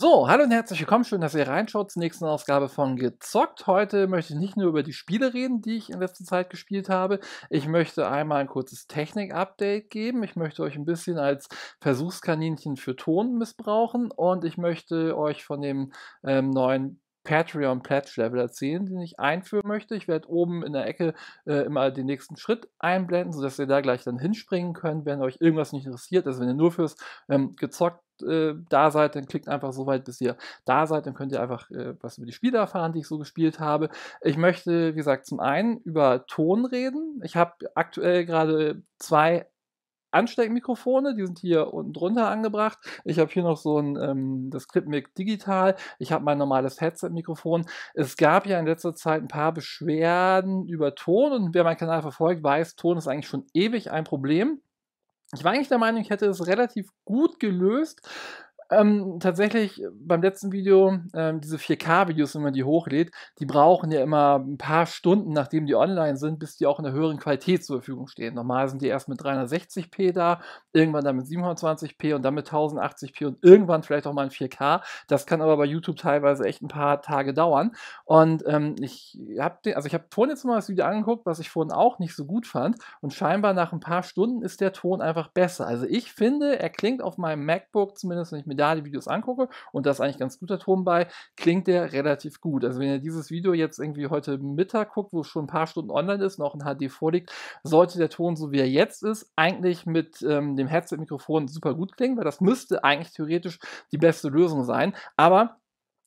So, hallo und herzlich willkommen, schön, dass ihr reinschaut zur nächsten Ausgabe von Gezockt. Heute möchte ich nicht nur über die Spiele reden, die ich in letzter Zeit gespielt habe. Ich möchte einmal ein kurzes Technik-Update geben. Ich möchte euch ein bisschen als Versuchskaninchen für Ton missbrauchen und ich möchte euch von dem ähm, neuen Patreon-Pledge-Level erzielen, den ich einführen möchte. Ich werde oben in der Ecke äh, immer den nächsten Schritt einblenden, sodass ihr da gleich dann hinspringen könnt, wenn euch irgendwas nicht interessiert. Also wenn ihr nur fürs ähm, gezockt äh, da seid, dann klickt einfach so weit, bis ihr da seid. Dann könnt ihr einfach äh, was über die Spiele erfahren, die ich so gespielt habe. Ich möchte, wie gesagt, zum einen über Ton reden. Ich habe aktuell gerade zwei Ansteckmikrofone, die sind hier unten drunter angebracht. Ich habe hier noch so ein, ähm, das ClipMic Digital. Ich habe mein normales Headset-Mikrofon. Es gab ja in letzter Zeit ein paar Beschwerden über Ton und wer meinen Kanal verfolgt, weiß, Ton ist eigentlich schon ewig ein Problem. Ich war eigentlich der Meinung, ich hätte es relativ gut gelöst, ähm, tatsächlich äh, beim letzten Video, ähm, diese 4K-Videos, wenn man die hochlädt, die brauchen ja immer ein paar Stunden, nachdem die online sind, bis die auch in der höheren Qualität zur Verfügung stehen. Normal sind die erst mit 360p da, irgendwann dann mit 720p und dann mit 1080p und irgendwann vielleicht auch mal in 4K. Das kann aber bei YouTube teilweise echt ein paar Tage dauern. Und ähm, ich habe also ich vorhin jetzt mal das Video angeguckt, was ich vorhin auch nicht so gut fand. Und scheinbar nach ein paar Stunden ist der Ton einfach besser. Also ich finde, er klingt auf meinem MacBook, zumindest wenn ich mir da die Videos angucke, und da ist eigentlich ganz guter Ton bei, klingt der relativ gut. Also wenn ihr dieses Video jetzt irgendwie heute Mittag guckt, wo es schon ein paar Stunden online ist, noch in HD vorliegt, sollte der Ton, so wie er jetzt ist, eigentlich mit ähm, dem Headset-Mikrofon super gut klingen, weil das müsste eigentlich theoretisch die beste Lösung sein. Aber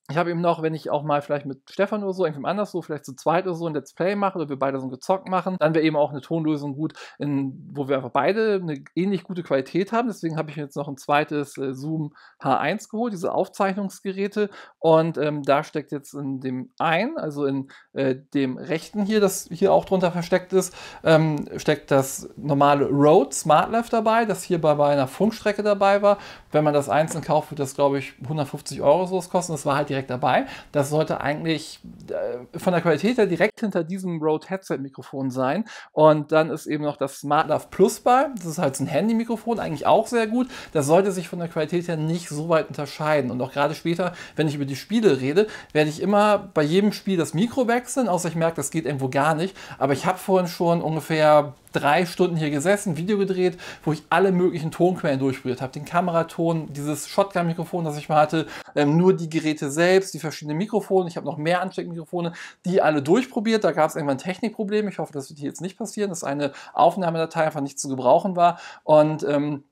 ich habe eben noch, wenn ich auch mal vielleicht mit Stefan oder so, irgendwem anders so, vielleicht zu zweit oder so ein Let's Play mache oder wir beide so ein Gezock machen, dann wäre eben auch eine Tonlösung gut, in, wo wir einfach beide eine ähnlich gute Qualität haben. Deswegen habe ich mir jetzt noch ein zweites äh, Zoom H1 geholt, diese Aufzeichnungsgeräte. Und ähm, da steckt jetzt in dem einen, also in äh, dem rechten hier, das hier auch drunter versteckt ist, ähm, steckt das normale Rode Smart dabei, das hier bei, bei einer Funkstrecke dabei war. Wenn man das einzeln kauft, wird das, glaube ich, 150 Euro so was kosten. Das war halt direkt dabei. Das sollte eigentlich äh, von der Qualität her direkt hinter diesem Rode Headset Mikrofon sein. Und dann ist eben noch das SmartLove Plus bei. Das ist halt ein Handy-Mikrofon, eigentlich auch sehr gut. Das sollte sich von der Qualität her nicht so weit unterscheiden. Und auch gerade später, wenn ich über die Spiele rede, werde ich immer bei jedem Spiel das Mikro wechseln, außer ich merke, das geht irgendwo gar nicht. Aber ich habe vorhin schon ungefähr drei Stunden hier gesessen, Video gedreht, wo ich alle möglichen Tonquellen durchprobiert habe. Den Kameraton, dieses Shotgun-Mikrofon, das ich mal hatte, ähm, nur die Geräte selbst, die verschiedenen Mikrofone. Ich habe noch mehr Ansteckmikrofone, die alle durchprobiert. Da gab es irgendwann Technikprobleme. Ich hoffe, das wird hier jetzt nicht passieren, dass eine Aufnahmedatei einfach nicht zu gebrauchen war. Und ähm,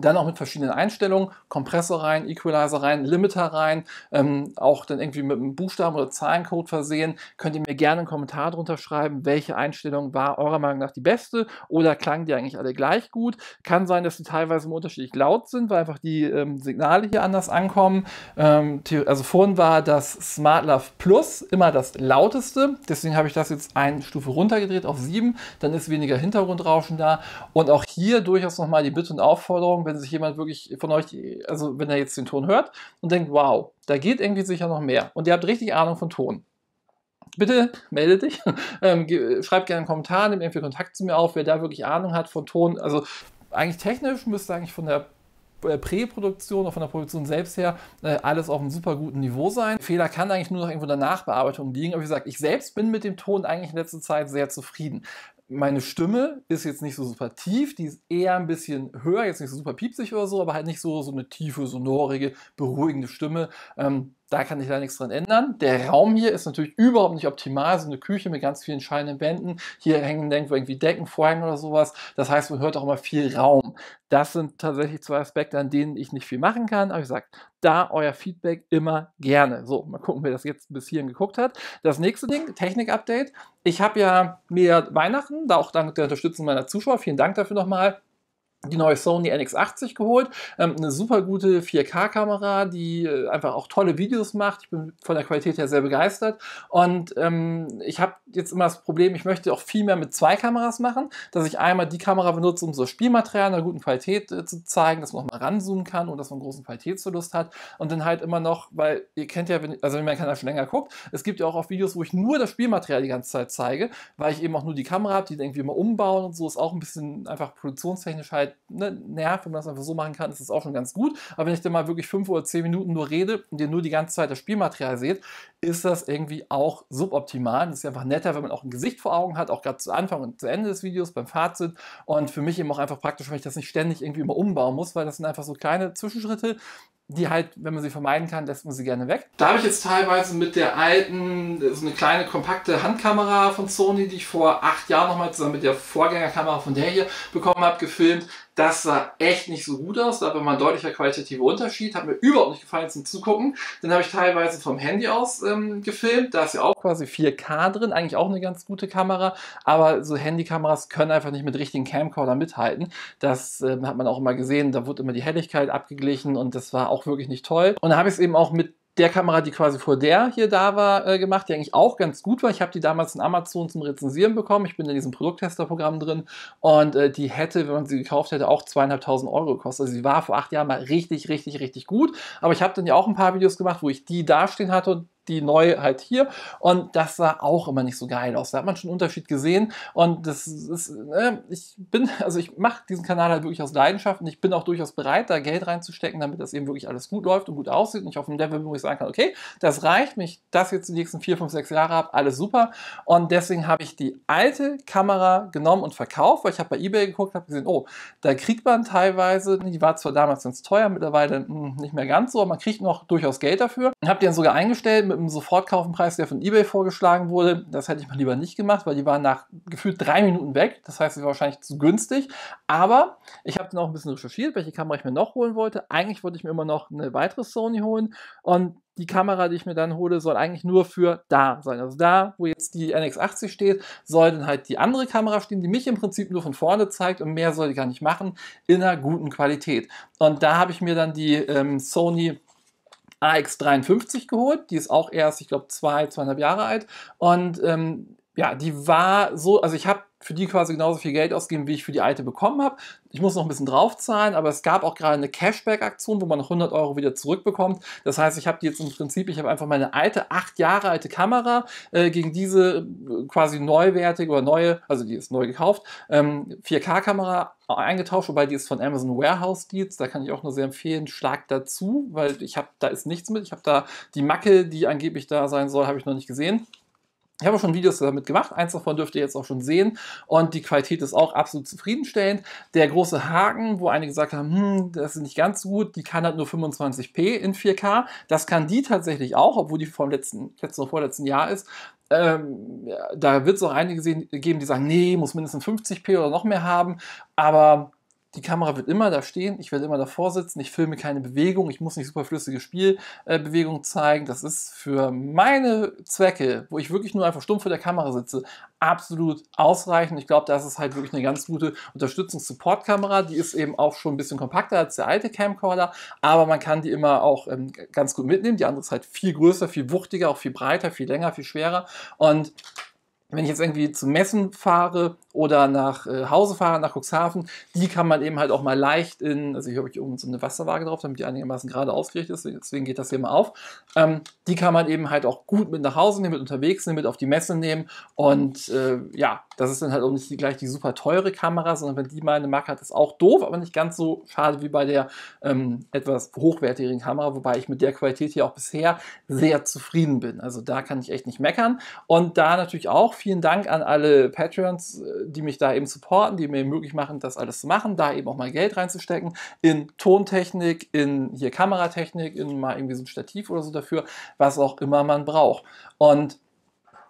dann auch mit verschiedenen Einstellungen, Kompressor rein, Equalizer rein, Limiter rein, ähm, auch dann irgendwie mit einem Buchstaben oder Zahlencode versehen. Könnt ihr mir gerne einen Kommentar drunter schreiben, welche Einstellung war eurer Meinung nach die beste oder klangen die eigentlich alle gleich gut? Kann sein, dass die teilweise unterschiedlich laut sind, weil einfach die ähm, Signale hier anders ankommen. Ähm, also vorhin war das SmartLove Plus immer das lauteste, deswegen habe ich das jetzt eine Stufe runtergedreht auf 7, dann ist weniger Hintergrundrauschen da und auch hier durchaus nochmal die Bitte und Aufforderung, wenn sich jemand wirklich von euch, also wenn er jetzt den Ton hört und denkt, wow, da geht irgendwie sicher noch mehr. Und ihr habt richtig Ahnung von Ton. Bitte melde dich, ähm, schreibt gerne einen Kommentar, nehmt irgendwie Kontakt zu mir auf, wer da wirklich Ahnung hat von Ton. Also eigentlich technisch müsste eigentlich von der äh, Präproduktion oder von der Produktion selbst her äh, alles auf einem super guten Niveau sein. Fehler kann eigentlich nur noch irgendwo in der Nachbearbeitung liegen. Aber wie gesagt, ich selbst bin mit dem Ton eigentlich in letzter Zeit sehr zufrieden meine Stimme ist jetzt nicht so super tief, die ist eher ein bisschen höher, jetzt nicht so super piepsig oder so, aber halt nicht so, so eine tiefe, sonorige, beruhigende Stimme. Ähm, da kann ich da nichts dran ändern. Der Raum hier ist natürlich überhaupt nicht optimal. So eine Küche mit ganz vielen scheinenden Wänden. Hier hängen irgendwo irgendwie Decken, Vorhänge oder sowas. Das heißt, man hört auch immer viel Raum. Das sind tatsächlich zwei Aspekte, an denen ich nicht viel machen kann. Aber ich sage, da euer Feedback immer gerne. So, mal gucken, wer das jetzt bis hierhin geguckt hat. Das nächste Ding, Technik-Update. Ich habe ja mir Weihnachten, da auch dank der Unterstützung meiner Zuschauer, vielen Dank dafür nochmal, die neue Sony NX80 geholt. Ähm, eine super gute 4K-Kamera, die äh, einfach auch tolle Videos macht. Ich bin von der Qualität her sehr begeistert. Und ähm, ich habe jetzt immer das Problem, ich möchte auch viel mehr mit zwei Kameras machen, dass ich einmal die Kamera benutze, um so Spielmaterial einer guten Qualität äh, zu zeigen, dass man auch mal ranzoomen kann und dass man großen Qualitätsverlust hat. Und dann halt immer noch, weil ihr kennt ja, wenn, also wenn man Kanal schon länger guckt, es gibt ja auch auf Videos, wo ich nur das Spielmaterial die ganze Zeit zeige, weil ich eben auch nur die Kamera habe, die irgendwie immer umbauen und so. Ist auch ein bisschen einfach produktionstechnisch halt halt ne, nervt, wenn man das einfach so machen kann, ist das auch schon ganz gut. Aber wenn ich dann mal wirklich fünf oder zehn Minuten nur rede und ihr nur die ganze Zeit das Spielmaterial seht, ist das irgendwie auch suboptimal. Das ist einfach netter, wenn man auch ein Gesicht vor Augen hat, auch gerade zu Anfang und zu Ende des Videos beim Fazit. Und für mich eben auch einfach praktisch, weil ich das nicht ständig irgendwie immer umbauen muss, weil das sind einfach so kleine Zwischenschritte, die halt, wenn man sie vermeiden kann, lässt man sie gerne weg. Da habe ich jetzt teilweise mit der alten, so eine kleine kompakte Handkamera von Sony, die ich vor acht Jahren nochmal zusammen mit der Vorgängerkamera von der hier bekommen habe, gefilmt. Das sah echt nicht so gut aus. Da war mal ein deutlicher qualitativer Unterschied. Hat mir überhaupt nicht gefallen zum Zugucken. Dann habe ich teilweise vom Handy aus ähm, gefilmt. Da ist ja auch quasi 4K drin. Eigentlich auch eine ganz gute Kamera. Aber so Handykameras können einfach nicht mit richtigen Camcorder mithalten. Das ähm, hat man auch immer gesehen. Da wurde immer die Helligkeit abgeglichen und das war auch wirklich nicht toll. Und da habe ich es eben auch mit der Kamera, die quasi vor der hier da war, äh, gemacht, die eigentlich auch ganz gut war. Ich habe die damals in Amazon zum Rezensieren bekommen. Ich bin in diesem Produkttesterprogramm drin und äh, die hätte, wenn man sie gekauft hätte, auch zweieinhalbtausend Euro gekostet. Also sie war vor acht Jahren mal richtig, richtig, richtig gut. Aber ich habe dann ja auch ein paar Videos gemacht, wo ich die dastehen hatte und die neu halt hier. Und das sah auch immer nicht so geil aus. Da hat man schon einen Unterschied gesehen. Und das ist, äh, ich bin, also ich mache diesen Kanal halt wirklich aus Leidenschaft und ich bin auch durchaus bereit, da Geld reinzustecken, damit das eben wirklich alles gut läuft und gut aussieht. Und ich auf dem Level, wo ich sagen kann, okay, das reicht mich, das jetzt die nächsten vier, fünf, sechs Jahre habe, alles super. Und deswegen habe ich die alte Kamera genommen und verkauft, weil ich habe bei eBay geguckt, habe gesehen, oh, da kriegt man teilweise, ne, die war zwar damals ganz teuer, mittlerweile mh, hm, nicht mehr ganz so, aber man kriegt noch durchaus Geld dafür. Und habe die dann sogar eingestellt mit mit einem Sofortkaufenpreis, der von eBay vorgeschlagen wurde. Das hätte ich mal lieber nicht gemacht, weil die waren nach gefühlt drei Minuten weg. Das heißt, sie war wahrscheinlich zu günstig. Aber ich habe dann auch ein bisschen recherchiert, welche Kamera ich mir noch holen wollte. Eigentlich wollte ich mir immer noch eine weitere Sony holen. Und die Kamera, die ich mir dann hole, soll eigentlich nur für da sein. Also da, wo jetzt die NX80 steht, soll dann halt die andere Kamera stehen, die mich im Prinzip nur von vorne zeigt und mehr soll ich gar nicht machen, in einer guten Qualität. Und da habe ich mir dann die ähm, Sony AX53 geholt. Die ist auch erst, ich glaube, zwei, zweieinhalb Jahre alt. Und ähm, ja, die war so, also ich habe für die quasi genauso viel Geld ausgegeben, wie ich für die alte bekommen habe. Ich muss noch ein bisschen draufzahlen, aber es gab auch gerade eine Cashback-Aktion, wo man noch 100 Euro wieder zurückbekommt. Das heißt, ich habe die jetzt im Prinzip, ich habe einfach meine alte, acht Jahre alte Kamera äh, gegen diese äh, quasi neuwertige oder neue, also die ist neu gekauft, ähm, 4K-Kamera eingetauscht, wobei die ist von Amazon Warehouse Deals, da kann ich auch nur sehr empfehlen, schlag dazu, weil ich habe, da ist nichts mit, ich habe da die Macke, die angeblich da sein soll, habe ich noch nicht gesehen. Ich habe schon Videos damit gemacht, eins davon dürft ihr jetzt auch schon sehen und die Qualität ist auch absolut zufriedenstellend. Der große Haken, wo einige gesagt haben, hm, das ist nicht ganz so gut, die kann halt nur 25p in 4K, das kann die tatsächlich auch, obwohl die vom letzten, letzten oder vorletzten Jahr ist. Ähm, da wird es auch einige geben, die sagen, nee, muss mindestens 50p oder noch mehr haben, aber die Kamera wird immer da stehen, ich werde immer davor sitzen, ich filme keine Bewegung, ich muss nicht superflüssige Spielbewegungen äh, zeigen. Das ist für meine Zwecke, wo ich wirklich nur einfach stumpf vor der Kamera sitze, absolut ausreichend. Ich glaube, das ist halt wirklich eine ganz gute Unterstützungs-Support-Kamera. Die ist eben auch schon ein bisschen kompakter als der alte Camcorder, aber man kann die immer auch ähm, ganz gut mitnehmen. Die andere ist halt viel größer, viel wuchtiger, auch viel breiter, viel länger, viel schwerer und wenn ich jetzt irgendwie zu Messen fahre oder nach äh, Hause fahre, nach Cuxhaven, die kann man eben halt auch mal leicht in, also hier habe ich oben so eine Wasserwaage drauf, damit die einigermaßen gerade ausgerichtet ist, deswegen geht das hier mal auf. Ähm, die kann man eben halt auch gut mit nach Hause nehmen, mit unterwegs nehmen, mit auf die Messe nehmen und äh, ja, das ist dann halt auch nicht die, gleich die super teure Kamera, sondern wenn die mal eine Marke hat, ist auch doof, aber nicht ganz so schade wie bei der ähm, etwas hochwertigeren Kamera, wobei ich mit der Qualität hier auch bisher sehr zufrieden bin. Also da kann ich echt nicht meckern und da natürlich auch auch vielen Dank an alle Patreons, äh, die mich da eben supporten, die mir möglich machen, das alles zu machen, da eben auch mal Geld reinzustecken in Tontechnik, in hier Kameratechnik, in mal irgendwie so ein Stativ oder so dafür, was auch immer man braucht. Und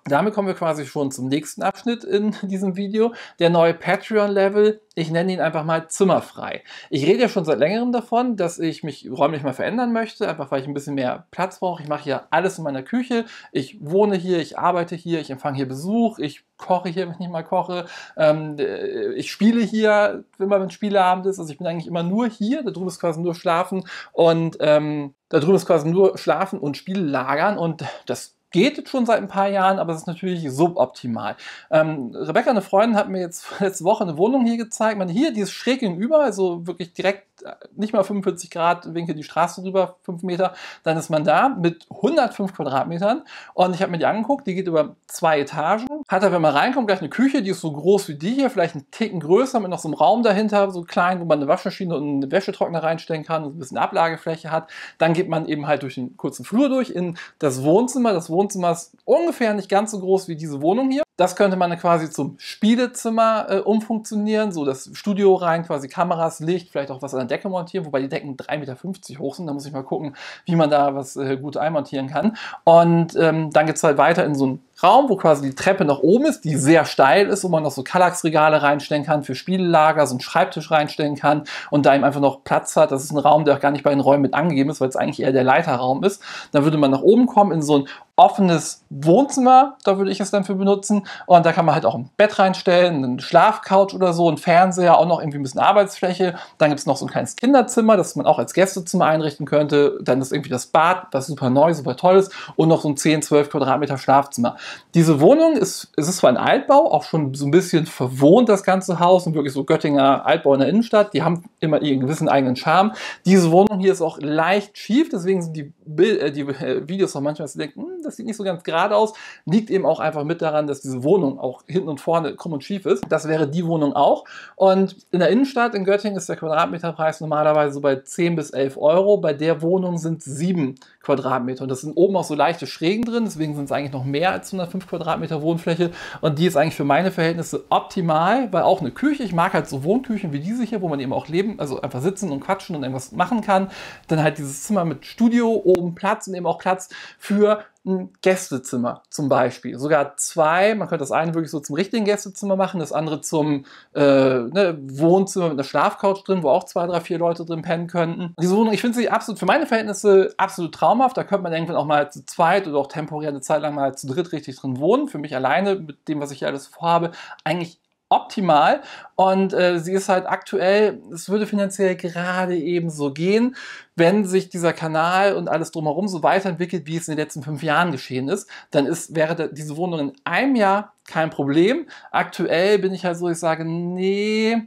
damit kommen wir quasi schon zum nächsten Abschnitt in diesem Video. Der neue Patreon-Level, ich nenne ihn einfach mal zimmerfrei. Ich rede ja schon seit längerem davon, dass ich mich räumlich mal verändern möchte, einfach weil ich ein bisschen mehr Platz brauche. Ich mache hier alles in meiner Küche. Ich wohne hier, ich arbeite hier, ich empfange hier Besuch, ich koche hier, wenn ich nicht mal koche. Ähm, äh, ich spiele hier, wenn immer wenn Spieleabend ist. Also ich bin eigentlich immer nur hier. Da drüben ist quasi nur Schlafen und ähm, da drüben ist quasi nur Schlafen und Spiele lagern und das geht schon seit ein paar Jahren, aber es ist natürlich suboptimal. Ähm, Rebecca, eine Freundin, hat mir jetzt letzte Woche eine Wohnung hier gezeigt. Man, hier, die ist schräg gegenüber, also wirklich direkt äh, nicht mal 45 Grad Winkel die Straße drüber, 5 Meter. Dann ist man da mit 105 Quadratmetern. Und ich habe mir die angeguckt, die geht über zwei Etagen. Hat da, wenn man reinkommt, gleich eine Küche, die ist so groß wie die hier, vielleicht ein Ticken größer, mit noch so einem Raum dahinter, so klein, wo man eine Waschmaschine und eine Wäschetrockner reinstellen kann und ein bisschen Ablagefläche hat. Dann geht man eben halt durch den kurzen Flur durch in das Wohnzimmer. Das Wohnzimmer Wohnzimmer ist ungefähr nicht ganz so groß wie diese Wohnung hier. Das könnte man quasi zum Spielezimmer äh, umfunktionieren, so das Studio rein, quasi Kameras, Licht, vielleicht auch was an der Decke montieren, wobei die Decken 3,50 Meter hoch sind. Da muss ich mal gucken, wie man da was äh, gut einmontieren kann. Und ähm, dann geht es halt weiter in so ein Raum, wo quasi die Treppe nach oben ist, die sehr steil ist, wo man noch so Kallaxregale reinstellen kann, für Spielelager, so einen Schreibtisch reinstellen kann und da eben einfach noch Platz hat. Das ist ein Raum, der auch gar nicht bei den Räumen mit angegeben ist, weil es eigentlich eher der Leiterraum ist. Dann würde man nach oben kommen in so ein offenes Wohnzimmer, da würde ich es dann für benutzen. Und da kann man halt auch ein Bett reinstellen, eine Schlafcouch oder so, einen Fernseher, auch noch irgendwie ein bisschen Arbeitsfläche. Dann gibt es noch so ein kleines Kinderzimmer, das man auch als Gästezimmer einrichten könnte. Dann ist irgendwie das Bad, was super neu, super toll ist. Und noch so ein 10, 12 Quadratmeter Schlafzimmer. Diese Wohnung ist, es ist zwar ein Altbau, auch schon so ein bisschen verwohnt, das ganze Haus und wirklich so Göttinger Altbau in der Innenstadt. Die haben immer ihren gewissen eigenen Charme. Diese Wohnung hier ist auch leicht schief, deswegen sind die, Bild, äh, die äh, Videos auch manchmal zu denken, hm, das sieht nicht so ganz gerade aus. Liegt eben auch einfach mit daran, dass diese Wohnung auch hinten und vorne krumm und schief ist. Das wäre die Wohnung auch. Und in der Innenstadt in Göttingen ist der Quadratmeterpreis normalerweise so bei 10 bis 11 Euro. Bei der Wohnung sind es 7 Quadratmeter. Und das sind oben auch so leichte Schrägen drin. Deswegen sind es eigentlich noch mehr als 105 Quadratmeter Wohnfläche. Und die ist eigentlich für meine Verhältnisse optimal, weil auch eine Küche, ich mag halt so Wohnküchen wie diese hier, wo man eben auch leben, also einfach sitzen und quatschen und irgendwas machen kann. Dann halt dieses Zimmer mit Studio, oben Platz und eben auch Platz für ein Gästezimmer zum Beispiel. Sogar zwei, man könnte das eine wirklich so zum richtigen Gästezimmer machen, das andere zum äh, ne, Wohnzimmer mit einer Schlafcouch drin, wo auch zwei, drei, vier Leute drin pennen könnten. Diese Wohnung, ich finde sie absolut für meine Verhältnisse absolut traumhaft. Da könnte man irgendwann auch mal zu zweit oder auch temporär eine Zeit lang mal zu dritt richtig drin wohnen. Für mich alleine mit dem, was ich hier alles vorhabe, eigentlich optimal. Und äh, sie ist halt aktuell, es würde finanziell gerade eben so gehen, wenn sich dieser Kanal und alles drumherum so weiterentwickelt, wie es in den letzten fünf Jahren geschehen ist, dann ist, wäre diese Wohnung in einem Jahr kein Problem. Aktuell bin ich halt so, ich sage, nee,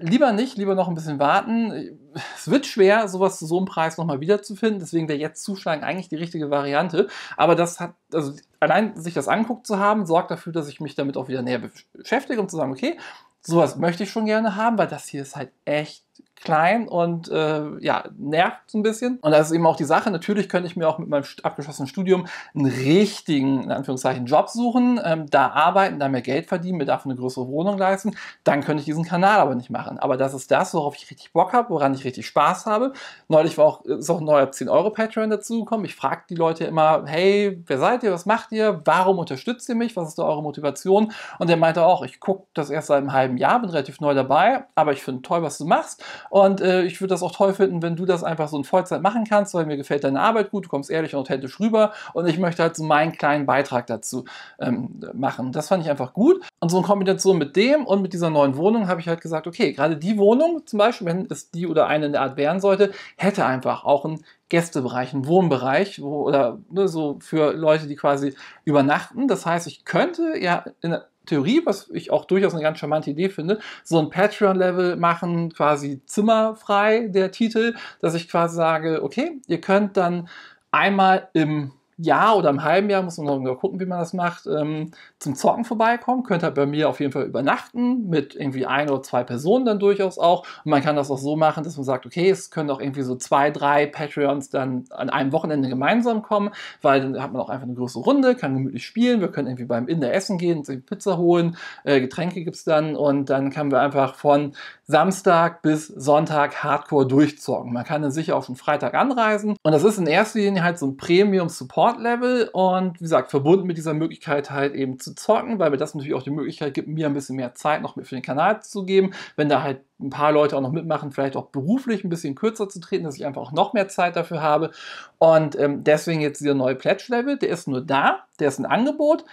lieber nicht, lieber noch ein bisschen warten. Es wird schwer, sowas zu so einem Preis nochmal wiederzufinden. Deswegen wäre jetzt zuschlagen eigentlich die richtige Variante. Aber das hat, also allein sich das anguckt zu haben, sorgt dafür, dass ich mich damit auch wieder näher beschäftige, um zu sagen, okay, sowas möchte ich schon gerne haben, weil das hier ist halt echt klein und äh, ja, nervt so ein bisschen. Und das ist eben auch die Sache. Natürlich könnte ich mir auch mit meinem abgeschlossenen Studium einen richtigen, in Anführungszeichen, Job suchen, ähm, da arbeiten, da mehr Geld verdienen, mir dafür eine größere Wohnung leisten. Dann könnte ich diesen Kanal aber nicht machen. Aber das ist das, worauf ich richtig Bock habe, woran ich richtig Spaß habe. Neulich war auch, ist auch ein neuer 10-Euro-Patreon dazugekommen. Ich frage die Leute immer, hey, wer seid ihr, was macht ihr, warum unterstützt ihr mich, was ist da eure Motivation? Und der meinte auch, ich gucke das erst seit einem halben Jahr, bin relativ neu dabei, aber ich finde toll, was du machst und äh, ich würde das auch toll finden, wenn du das einfach so in Vollzeit machen kannst, weil mir gefällt deine Arbeit gut, du kommst ehrlich und authentisch rüber und ich möchte halt so meinen kleinen Beitrag dazu ähm, machen. Das fand ich einfach gut. Und so in Kombination mit dem und mit dieser neuen Wohnung habe ich halt gesagt, okay, gerade die Wohnung zum Beispiel, wenn es die oder eine in der Art werden sollte, hätte einfach auch einen Gästebereich, einen Wohnbereich wo, oder ne, so für Leute, die quasi übernachten. Das heißt, ich könnte ja in, Theorie, was ich auch durchaus eine ganz charmante Idee finde, so ein Patreon-Level machen, quasi zimmerfrei der Titel, dass ich quasi sage, okay, ihr könnt dann einmal im Jahr oder im halben Jahr, muss man noch gucken, wie man das macht, ähm, zum Zocken vorbeikommen. Könnt ihr halt bei mir auf jeden Fall übernachten, mit irgendwie ein oder zwei Personen dann durchaus auch. Und man kann das auch so machen, dass man sagt, okay, es können auch irgendwie so zwei, drei Patreons dann an einem Wochenende gemeinsam kommen, weil dann hat man auch einfach eine große Runde, kann gemütlich spielen. Wir können irgendwie beim Inder essen gehen, Pizza holen, äh, Getränke gibt es dann und dann können wir einfach von Samstag bis Sonntag hardcore durchzocken. Man kann dann sicher auch schon Freitag anreisen. Und das ist in erster Linie halt so ein Premium-Support-Level und wie gesagt, verbunden mit dieser Möglichkeit halt eben zu zocken, weil mir das natürlich auch die Möglichkeit gibt, mir ein bisschen mehr Zeit noch mit für den Kanal zu geben, wenn da halt ein paar Leute auch noch mitmachen, vielleicht auch beruflich ein bisschen kürzer zu treten, dass ich einfach auch noch mehr Zeit dafür habe. Und ähm, deswegen jetzt dieser neue Pledge-Level, der ist nur da, der ist ein Angebot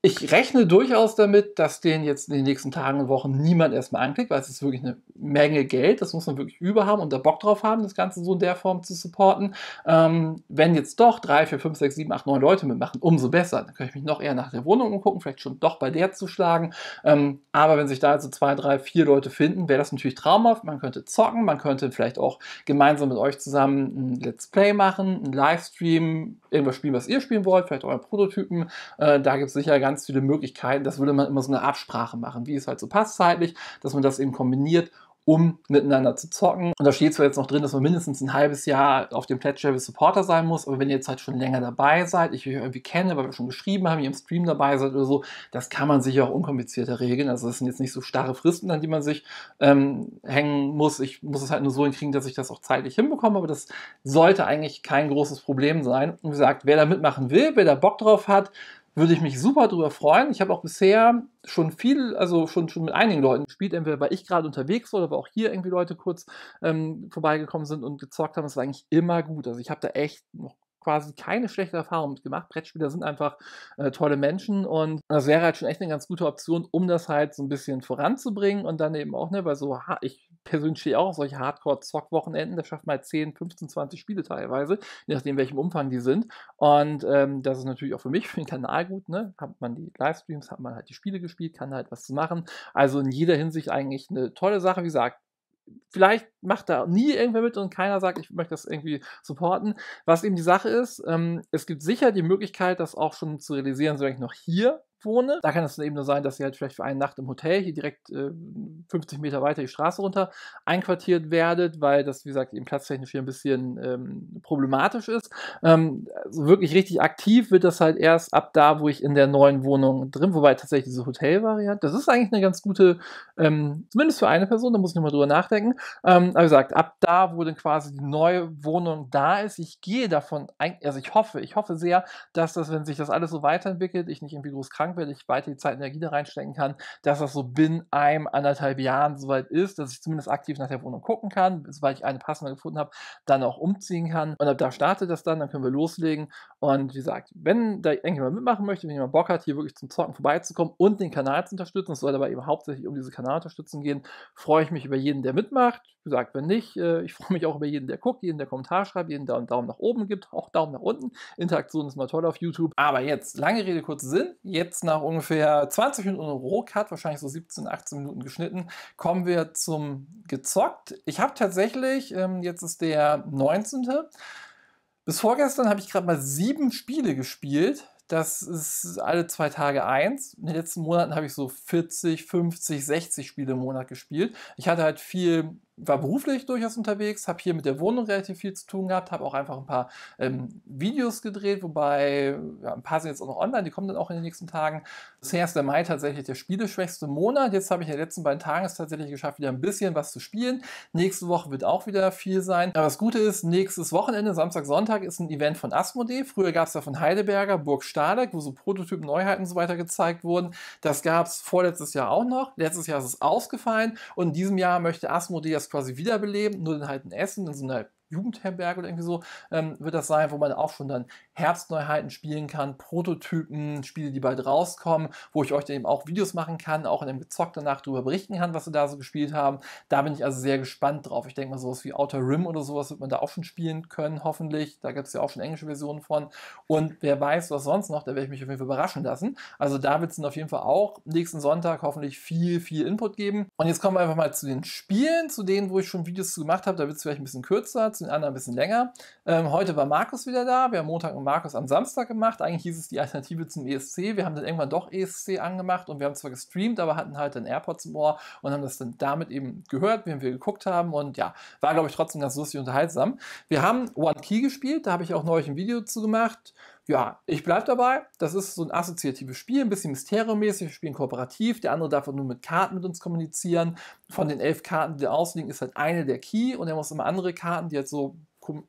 ich rechne durchaus damit, dass den jetzt in den nächsten Tagen und Wochen niemand erstmal anklickt, weil es ist wirklich eine Menge Geld. Das muss man wirklich überhaben und da Bock drauf haben, das Ganze so in der Form zu supporten. Ähm, wenn jetzt doch 3, 4, 5, 6, 7, 8, 9 Leute mitmachen, umso besser. Dann kann ich mich noch eher nach der Wohnung umgucken, vielleicht schon doch bei der zuschlagen. Ähm, aber wenn sich da also 2, 3, 4 Leute finden, wäre das natürlich traumhaft. Man könnte zocken, man könnte vielleicht auch gemeinsam mit euch zusammen ein Let's Play machen, ein Livestream, irgendwas spielen, was ihr spielen wollt, vielleicht euren Prototypen. Äh, da gibt es sicher gar ganz viele Möglichkeiten. Das würde man immer so eine Absprache machen, wie es halt so passt zeitlich, dass man das eben kombiniert um miteinander zu zocken. Und da steht zwar jetzt noch drin, dass man mindestens ein halbes Jahr auf dem Pledge Level Supporter sein muss, aber wenn ihr jetzt halt schon länger dabei seid, ich euch irgendwie kenne, weil wir schon geschrieben haben, ihr im Stream dabei seid oder so, das kann man sich auch unkomplizierter regeln. Also das sind jetzt nicht so starre Fristen, an die man sich ähm, hängen muss. Ich muss es halt nur so hinkriegen, dass ich das auch zeitlich hinbekomme, aber das sollte eigentlich kein großes Problem sein. Und wie gesagt, wer da mitmachen will, wer da Bock drauf hat, würde ich mich super drüber freuen. Ich habe auch bisher schon viel, also schon, schon mit einigen Leuten gespielt, entweder weil ich gerade unterwegs war oder weil auch hier irgendwie Leute kurz ähm, vorbeigekommen sind und gezockt haben. Das war eigentlich immer gut. Also ich habe da echt noch quasi keine schlechte Erfahrung mit gemacht. Brettspieler sind einfach äh, tolle Menschen und das wäre halt schon echt eine ganz gute Option, um das halt so ein bisschen voranzubringen und dann eben auch, ne, weil so, ich persönlich stehe auch auf solche Hardcore-Zock-Wochenenden, da schafft man 10, 15, 20 Spiele teilweise, je nachdem, welchem Umfang die sind. Und ähm, das ist natürlich auch für mich, für den Kanal gut, ne? Hat man die Livestreams, hat man halt die Spiele gespielt, kann halt was zu machen. Also in jeder Hinsicht eigentlich eine tolle Sache. Wie gesagt, vielleicht macht da nie irgendwer mit und keiner sagt, ich möchte das irgendwie supporten. Was eben die Sache ist, ähm, es gibt sicher die Möglichkeit, das auch schon zu realisieren, solange ich noch hier wohne. Da kann es eben nur sein, dass sie halt vielleicht für eine Nacht im Hotel hier direkt äh, 50 Meter weiter die Straße runter einquartiert werdet, weil das, wie gesagt, eben platztechnisch hier ein bisschen ähm, problematisch ist. Ähm, also wirklich richtig aktiv wird das halt erst ab da, wo ich in der neuen Wohnung drin, wobei tatsächlich diese Hotelvariante, das ist eigentlich eine ganz gute, ähm, zumindest für eine Person, da muss ich nochmal drüber nachdenken. Ähm, aber gesagt, ab da, wo dann quasi die neue Wohnung da ist, ich gehe davon, also ich hoffe, ich hoffe sehr, dass das, wenn sich das alles so weiterentwickelt, ich nicht irgendwie groß krank lang wird, ich weiter die Zeit und Energie da reinstecken kann, dass das so binnen einem, anderthalb Jahren soweit ist, dass ich zumindest aktiv nach der Wohnung gucken kann, sobald ich eine passende gefunden habe, dann auch umziehen kann. Und da startet das dann, dann können wir loslegen. Und wie gesagt, wenn da irgendjemand mitmachen möchte, wenn jemand Bock hat, hier wirklich zum Zocken vorbeizukommen und den Kanal zu unterstützen, es soll dabei eben hauptsächlich um diese Kanalunterstützung gehen, freue ich mich über jeden, der mitmacht. Wie gesagt, wenn nicht, äh, ich freue mich auch über jeden, der guckt, jeden, der Kommentar schreibt, jeden, der einen Daumen nach oben gibt, auch Daumen nach unten. Interaktion ist mal toll auf YouTube. Aber jetzt, lange Rede, kurzer Sinn, jetzt jetzt nach ungefähr 20 Minuten Rohcut, wahrscheinlich so 17, 18 Minuten geschnitten, kommen wir zum Gezockt. Ich habe tatsächlich, ähm, jetzt ist der 19. Bis vorgestern habe ich gerade mal sieben Spiele gespielt. Das ist alle zwei Tage eins. In den letzten Monaten habe ich so 40, 50, 60 Spiele im Monat gespielt. Ich hatte halt viel war beruflich durchaus unterwegs, habe hier mit der Wohnung relativ viel zu tun gehabt, habe auch einfach ein paar ähm, Videos gedreht, wobei ja, ein paar sind jetzt auch noch online, die kommen dann auch in den nächsten Tagen. Bisher ist der Mai tatsächlich der spieleschwächste Monat. Jetzt habe ich in den letzten beiden Tagen es tatsächlich geschafft, wieder ein bisschen was zu spielen. Nächste Woche wird auch wieder viel sein. Aber das Gute ist, nächstes Wochenende, Samstag, Sonntag, ist ein Event von Asmodee. Früher gab es da von Heidelberger, Burg Stadek, wo so Prototypen, Neuheiten und so weiter gezeigt wurden. Das gab es vorletztes Jahr auch noch. Letztes Jahr ist es ausgefallen und in diesem Jahr möchte Asmodee das quasi wiederbeleben, nur dann halt ein Essen, in so einer Jugendherberge oder irgendwie so, ähm, wird das sein, wo man auch schon dann Herbstneuheiten spielen kann, Prototypen, Spiele, die bald rauskommen, wo ich euch dann eben auch Videos machen kann, auch in einem Gezock danach darüber berichten kann, was wir da so gespielt haben. Da bin ich also sehr gespannt drauf. Ich denke mal, sowas wie Outer Rim oder sowas wird man da auch schon spielen können, hoffentlich. Da gibt es ja auch schon englische Versionen von. Und wer weiß, was sonst noch, da werde ich mich auf jeden Fall überraschen lassen. Also da wird es auf jeden Fall auch nächsten Sonntag hoffentlich viel, viel Input geben. Und jetzt kommen wir einfach mal zu den Spielen, zu denen, wo ich schon Videos zu gemacht habe. Da wird es vielleicht ein bisschen kürzer kurz, den anderen ein bisschen länger. Ähm, heute war Markus wieder da. Wir haben Montag und Markus am Samstag gemacht. Eigentlich hieß es die Alternative zum ESC. Wir haben dann irgendwann doch ESC angemacht und wir haben zwar gestreamt, aber hatten halt dann AirPods im Ohr und haben das dann damit eben gehört, während wir geguckt haben. Und ja, war, glaube ich, trotzdem ganz lustig und unterhaltsam. Wir haben One Key gespielt. Da habe ich auch neulich ein Video zu gemacht ja, ich bleibe dabei. Das ist so ein assoziatives Spiel, ein bisschen mysteriummäßig. Wir spielen kooperativ. Der andere darf nur mit Karten mit uns kommunizieren. Von den elf Karten, die da ausliegen, ist halt eine der Key und er muss immer andere Karten, die halt so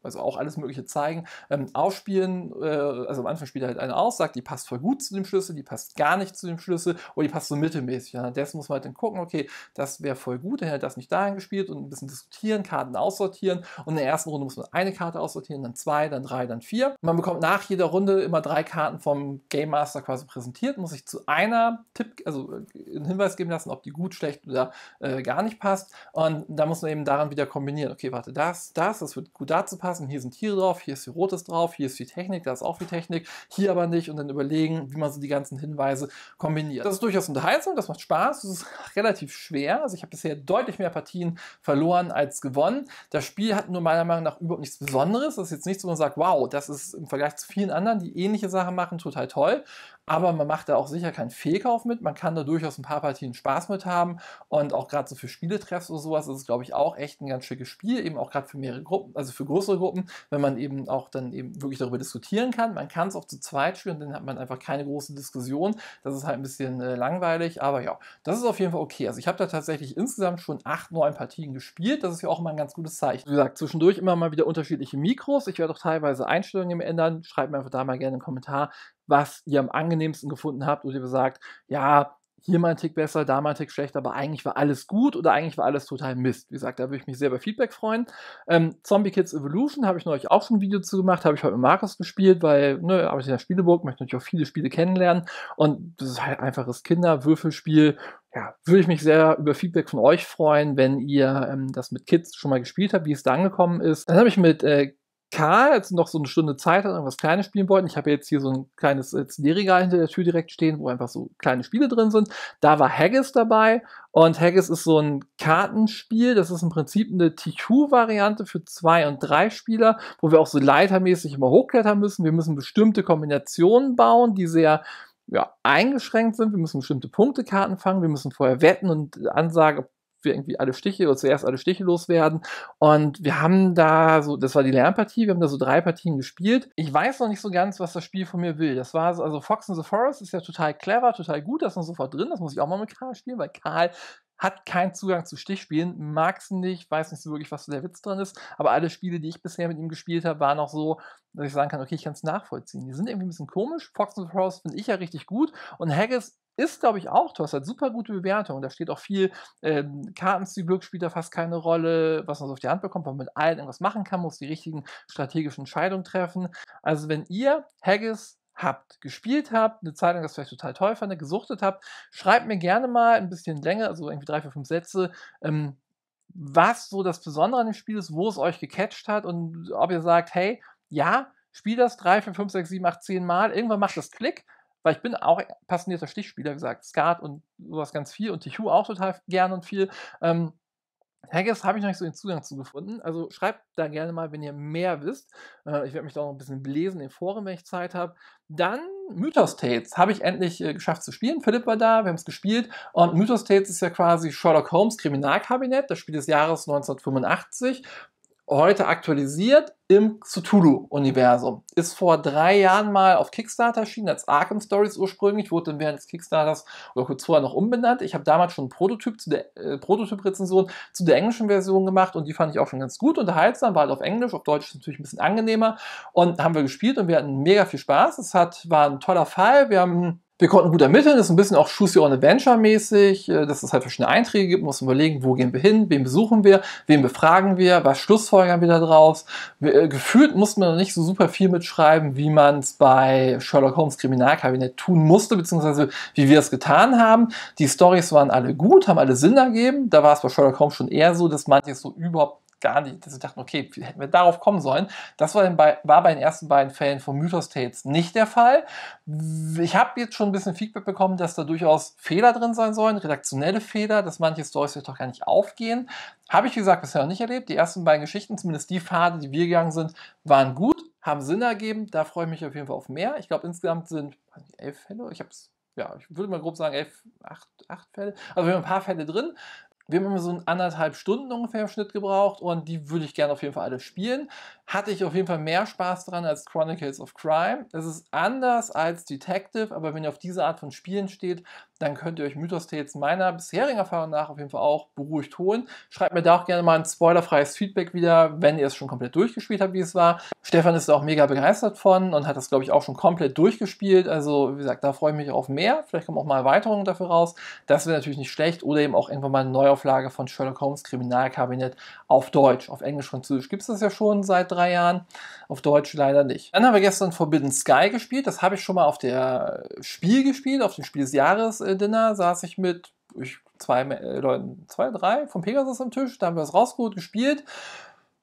also auch alles Mögliche zeigen, ähm, aufspielen. Äh, also am Anfang spielt er halt eine aus, sagt, die passt voll gut zu dem Schlüssel, die passt gar nicht zu dem Schlüssel oder die passt so mittelmäßig. Ja, dessen muss man halt dann gucken, okay, das wäre voll gut, dann hätte das nicht dahin gespielt und ein bisschen diskutieren, Karten aussortieren. Und in der ersten Runde muss man eine Karte aussortieren, dann zwei, dann drei, dann vier. Man bekommt nach jeder Runde immer drei Karten vom Game Master quasi präsentiert, muss sich zu einer Tipp, also äh, einen Hinweis geben lassen, ob die gut, schlecht oder äh, gar nicht passt. Und da muss man eben daran wieder kombinieren. Okay, warte, das, das, das wird gut dazu Katze passen, hier sind Tiere drauf, hier ist viel Rotes drauf, hier ist viel Technik, da ist auch viel Technik, hier aber nicht und dann überlegen, wie man so die ganzen Hinweise kombiniert. Das ist durchaus Unterhaltung, das macht Spaß, das ist relativ schwer. Also ich habe bisher deutlich mehr Partien verloren als gewonnen. Das Spiel hat nur meiner Meinung nach überhaupt nichts Besonderes. Das ist jetzt nichts, wo man sagt, wow, das ist im Vergleich zu vielen anderen, die ähnliche Sachen machen, total toll. Aber man macht da auch sicher keinen Fehlkauf mit. Man kann da durchaus ein paar Partien Spaß mit haben. Und auch gerade so für Spieletreffs oder sowas ist es, glaube ich, auch echt ein ganz schickes Spiel. Eben auch gerade für mehrere Gruppen, also für Gruppen größere Gruppen, wenn man eben auch dann eben wirklich darüber diskutieren kann. Man kann es auch zu zweit führen, dann hat man einfach keine große Diskussion. Das ist halt ein bisschen äh, langweilig, aber ja, das ist auf jeden Fall okay. Also ich habe da tatsächlich insgesamt schon acht, neun Partien gespielt. Das ist ja auch mal ein ganz gutes Zeichen. Wie gesagt, zwischendurch immer mal wieder unterschiedliche Mikros. Ich werde auch teilweise Einstellungen ändern. Schreibt mir einfach da mal gerne einen Kommentar, was ihr am angenehmsten gefunden habt oder ihr sagt, ja, hier mal ein Tick besser, da mal ein Tick schlechter, aber eigentlich war alles gut oder eigentlich war alles total Mist. Wie gesagt, da würde ich mich sehr über Feedback freuen. Ähm, Zombie Kids Evolution habe ich neulich auch schon ein Video zu gemacht, habe ich heute mit Markus gespielt, weil, ne, ich in der Spieleburg, möchte natürlich auch viele Spiele kennenlernen und das ist halt einfaches Kinderwürfelspiel. Ja, würde ich mich sehr über Feedback von euch freuen, wenn ihr ähm, das mit Kids schon mal gespielt habt, wie es da angekommen ist. Dann habe ich mit äh, Karl jetzt noch so eine Stunde Zeit hat und was Kleines spielen wollten, ich habe jetzt hier so ein kleines CD-Regal äh, hinter der Tür direkt stehen, wo einfach so kleine Spiele drin sind. Da war Haggis dabei und Haggis ist so ein Kartenspiel. Das ist im Prinzip eine TQ-Variante für zwei und drei Spieler, wo wir auch so leitermäßig immer hochklettern müssen. Wir müssen bestimmte Kombinationen bauen, die sehr ja, eingeschränkt sind. Wir müssen bestimmte Punktekarten fangen. Wir müssen vorher wetten und ansagen, ob wir irgendwie alle Stiche oder zuerst alle Stiche loswerden. Und wir haben da so, das war die Lernpartie, wir haben da so drei Partien gespielt. Ich weiß noch nicht so ganz, was das Spiel von mir will. Das war so, also Fox in the Forest ist ja total clever, total gut, das ist sofort drin, das muss ich auch mal mit Karl spielen, weil Karl hat keinen Zugang zu Stichspielen, mag es nicht, weiß nicht so wirklich, was der Witz drin ist, aber alle Spiele, die ich bisher mit ihm gespielt habe, waren auch so, dass ich sagen kann, okay, ich kann es nachvollziehen. Die sind irgendwie ein bisschen komisch. Fox and Forest finde ich ja richtig gut und Haggis ist, glaube ich, auch Toss. Hat halt super gute Bewertungen. Da steht auch viel ähm, Karten zu Glück, spielt da fast keine Rolle, was man so auf die Hand bekommt, weil man mit allen irgendwas machen kann, muss die richtigen strategischen Entscheidungen treffen. Also, wenn ihr Haggis habt, gespielt habt, eine Zeit lang das vielleicht total toll fand, gesuchtet habt, schreibt mir gerne mal ein bisschen länger, also irgendwie drei, vier, fünf Sätze, ähm, was so das Besondere an dem Spiel ist, wo es euch gecatcht hat und ob ihr sagt, hey, ja, spiel das drei, vier, fünf, sechs, sieben, acht, zehn Mal, irgendwann macht das Klick, weil ich bin auch passionierter Stichspieler, gesagt, Skat und sowas ganz viel und Tichu auch total gern und viel. Ähm, Haggis habe ich noch nicht so den Zugang zu gefunden. Also schreibt da gerne mal, wenn ihr mehr wisst. Äh, ich werde mich da auch noch ein bisschen lesen im Forum, wenn ich Zeit habe. Dann Mythos Tates habe ich endlich äh, geschafft zu spielen. Philipp war da, wir haben es gespielt. Und Mythos Tates ist ja quasi Sherlock Holmes Kriminalkabinett, das Spiel des Jahres 1985 heute aktualisiert im Cthulhu-Universum. Ist vor drei Jahren mal auf Kickstarter erschienen, als Arkham Stories ursprünglich, wurde dann während des Kickstarters oder kurz vorher noch umbenannt. Ich habe damals schon einen Prototyp zu der äh, Prototyp-Rezension zu der englischen Version gemacht und die fand ich auch schon ganz gut unterhaltsam, war halt auf Englisch, auf Deutsch natürlich ein bisschen angenehmer und haben wir gespielt und wir hatten mega viel Spaß. Es hat, war ein toller Fall, wir haben wir konnten gut ermitteln, das ist ein bisschen auch Choose Your Own Adventure mäßig, äh, dass es halt verschiedene Einträge gibt, muss man überlegen, wo gehen wir hin, wen besuchen wir, wen befragen wir, was schlussfolgern wir da draus. Äh, gefühlt mussten man noch nicht so super viel mitschreiben, wie man es bei Sherlock Holmes Kriminalkabinett tun musste, beziehungsweise wie wir es getan haben. Die Stories waren alle gut, haben alle Sinn ergeben. Da war es bei Sherlock Holmes schon eher so, dass manches so überhaupt gar nicht, dass ich dachte, okay, hätten wir darauf kommen sollen. Das war, bei, war bei den ersten beiden Fällen von Mythos Tales nicht der Fall. Ich habe jetzt schon ein bisschen Feedback bekommen, dass da durchaus Fehler drin sein sollen, redaktionelle Fehler, dass manche Storys vielleicht doch gar nicht aufgehen. Habe ich, wie gesagt, bisher noch nicht erlebt. Die ersten beiden Geschichten, zumindest die Pfade, die wir gegangen sind, waren gut, haben Sinn ergeben. Da freue ich mich auf jeden Fall auf mehr. Ich glaube, insgesamt sind elf Fälle. Ich habe es ja, ich würde mal grob sagen, elf, acht, acht Fälle. Also wir haben ein paar Fälle drin. Wir haben immer so anderthalb Stunden ungefähr im Schnitt gebraucht und die würde ich gerne auf jeden Fall alle spielen. Hatte ich auf jeden Fall mehr Spaß dran als Chronicles of Crime. Es ist anders als Detective, aber wenn ihr auf diese Art von Spielen steht, dann könnt ihr euch Mythos Tales meiner bisherigen Erfahrung nach auf jeden Fall auch beruhigt holen. Schreibt mir da auch gerne mal ein spoilerfreies Feedback wieder, wenn ihr es schon komplett durchgespielt habt, wie es war. Stefan ist da auch mega begeistert von und hat das, glaube ich, auch schon komplett durchgespielt. Also, wie gesagt, da freue ich mich auf mehr. Vielleicht kommen auch mal Erweiterungen dafür raus. Das wäre natürlich nicht schlecht. Oder eben auch irgendwann mal eine Neuauflage von Sherlock Holmes Kriminalkabinett auf Deutsch. Auf Englisch, Französisch gibt es das ja schon seit drei Jahren. Auf Deutsch leider nicht. Dann haben wir gestern Forbidden Sky gespielt. Das habe ich schon mal auf der äh, Spiel gespielt. Auf dem Spiel des Jahres-Dinner äh, saß ich mit, ich zwei äh, Leuten, zwei, drei vom Pegasus am Tisch. Da haben wir es rausgeholt, gespielt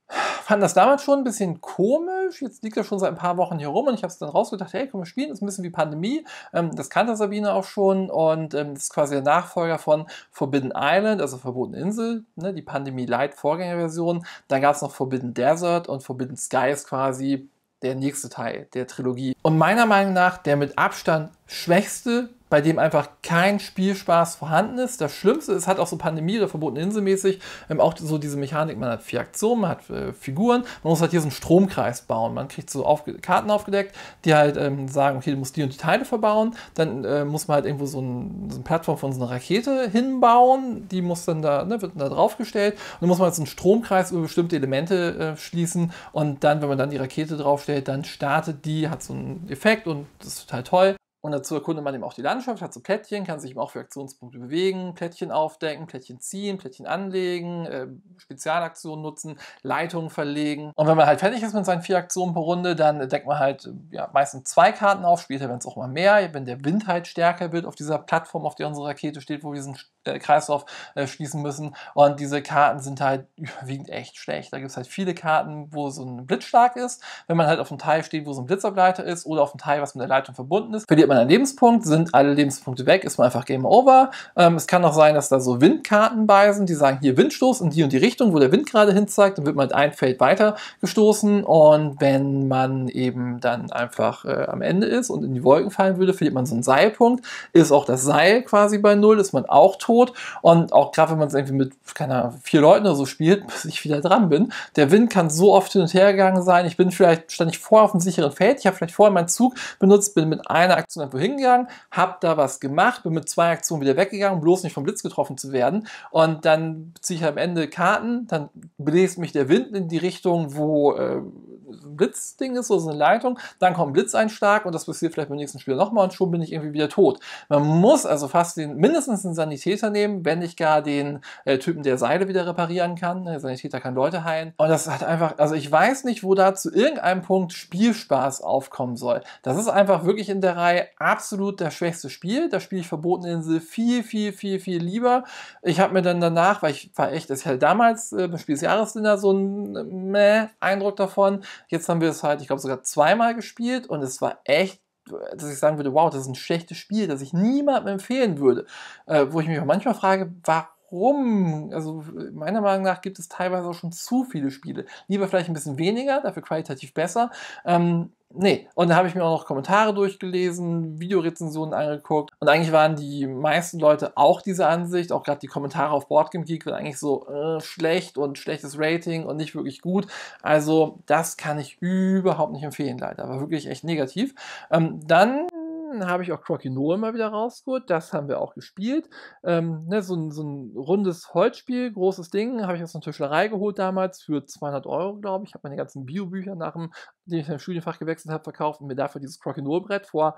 fand das damals schon ein bisschen komisch. Jetzt liegt er schon seit ein paar Wochen hier rum und ich habe es dann rausgedacht, hey, komm, wir spielen, das ist ein bisschen wie Pandemie. Ähm, das kannte Sabine auch schon und ähm, das ist quasi der Nachfolger von Forbidden Island, also Verbotene Insel, ne, die Pandemie Light Vorgängerversion. Dann gab es noch Forbidden Desert und Forbidden Sky ist quasi der nächste Teil der Trilogie. Und meiner Meinung nach der mit Abstand schwächste bei dem einfach kein Spielspaß vorhanden ist. Das Schlimmste ist, hat auch so Pandemie oder verboten inselmäßig, ähm, auch so diese Mechanik, man hat vier Aktionen, man hat äh, Figuren, man muss halt hier so einen Stromkreis bauen. Man kriegt so aufge Karten aufgedeckt, die halt ähm, sagen, okay, du musst die und die Teile verbauen, dann äh, muss man halt irgendwo so, ein, so eine Plattform von so einer Rakete hinbauen, die muss dann da, ne, wird dann da draufgestellt und dann muss man jetzt halt einen Stromkreis über bestimmte Elemente äh, schließen und dann, wenn man dann die Rakete draufstellt, dann startet die, hat so einen Effekt und das ist total toll. Und dazu erkundet man eben auch die Landschaft, hat so Plättchen, kann sich eben auch für Aktionspunkte bewegen, Plättchen aufdecken, Plättchen ziehen, Plättchen anlegen, äh, Spezialaktionen nutzen, Leitungen verlegen. Und wenn man halt fertig ist mit seinen vier Aktionen pro Runde, dann deckt man halt ähm, ja, meistens zwei Karten auf, später werden es auch mal mehr, wenn der Wind halt stärker wird auf dieser Plattform, auf der unsere Rakete steht, wo wir diesen äh, Kreislauf äh, schließen müssen. Und diese Karten sind halt überwiegend echt schlecht. Da gibt es halt viele Karten, wo so ein Blitzschlag ist. Wenn man halt auf dem Teil steht, wo so ein Blitzableiter ist oder auf dem Teil, was mit der Leitung verbunden ist, verliert man einen Lebenspunkt, sind alle Lebenspunkte weg, ist man einfach Game Over. Ähm, es kann auch sein, dass da so Windkarten bei sind, die sagen, hier Windstoß in die und die Richtung, wo der Wind gerade hin zeigt, dann wird man ein Feld weiter gestoßen und wenn man eben dann einfach äh, am Ende ist und in die Wolken fallen würde, verliert man so einen Seilpunkt, ist auch das Seil quasi bei Null, ist man auch tot und auch gerade wenn man es irgendwie mit, keine Ahnung, vier Leuten oder so spielt, bis ich wieder dran bin, der Wind kann so oft hin und her gegangen sein, ich bin vielleicht, stand ich vorher auf einem sicheren Feld, ich habe vielleicht vorher meinen Zug benutzt, bin mit einer Aktion Aktion irgendwo hingegangen, habe da was gemacht, bin mit zwei Aktionen wieder weggegangen, bloß nicht vom Blitz getroffen zu werden. Und dann ziehe ich am Ende Karten, dann bläst mich der Wind in die Richtung, wo äh, ein Blitzding ist, so also eine Leitung, dann kommt Blitzeinschlag und das passiert vielleicht beim nächsten Spiel nochmal und schon bin ich irgendwie wieder tot. Man muss also fast den, mindestens einen Sanitäter nehmen, wenn ich gar den äh, Typen, der Seile wieder reparieren kann. Der Sanitäter kann Leute heilen. Und das hat einfach, also ich weiß nicht, wo da zu irgendeinem Punkt Spielspaß aufkommen soll. Das ist einfach wirklich in der Reihe absolut das schwächste Spiel. Da spiele ich Verbotene Insel viel, viel, viel, viel lieber. Ich habe mir dann danach, weil ich war echt, es hatte damals äh, beim Spiel des Jahres so ein äh, Eindruck davon. Jetzt haben wir es halt, ich glaube, sogar zweimal gespielt und es war echt dass ich sagen würde, wow, das ist ein schlechtes Spiel, das ich niemandem empfehlen würde. Äh, wo ich mich auch manchmal frage, Warum? Also meiner Meinung nach gibt es teilweise auch schon zu viele Spiele. Lieber vielleicht ein bisschen weniger, dafür qualitativ besser. Ähm, Nee, und da habe ich mir auch noch Kommentare durchgelesen, Videorezensionen angeguckt und eigentlich waren die meisten Leute auch dieser Ansicht, auch gerade die Kommentare auf BoardGameGeek waren eigentlich so äh, schlecht und schlechtes Rating und nicht wirklich gut. Also das kann ich überhaupt nicht empfehlen leider, war wirklich echt negativ. Ähm, dann habe ich auch Crokinole mal wieder rausgeholt, das haben wir auch gespielt. Ähm, ne, so, ein, so, ein, rundes Holzspiel, großes Ding, habe ich aus einer Tischlerei geholt damals für 200 Euro, glaube ich. Ich Habe meine ganzen Biobücher, nachdem ich mein Studienfach gewechselt habe, verkauft und mir dafür dieses Crokinole-Brett vor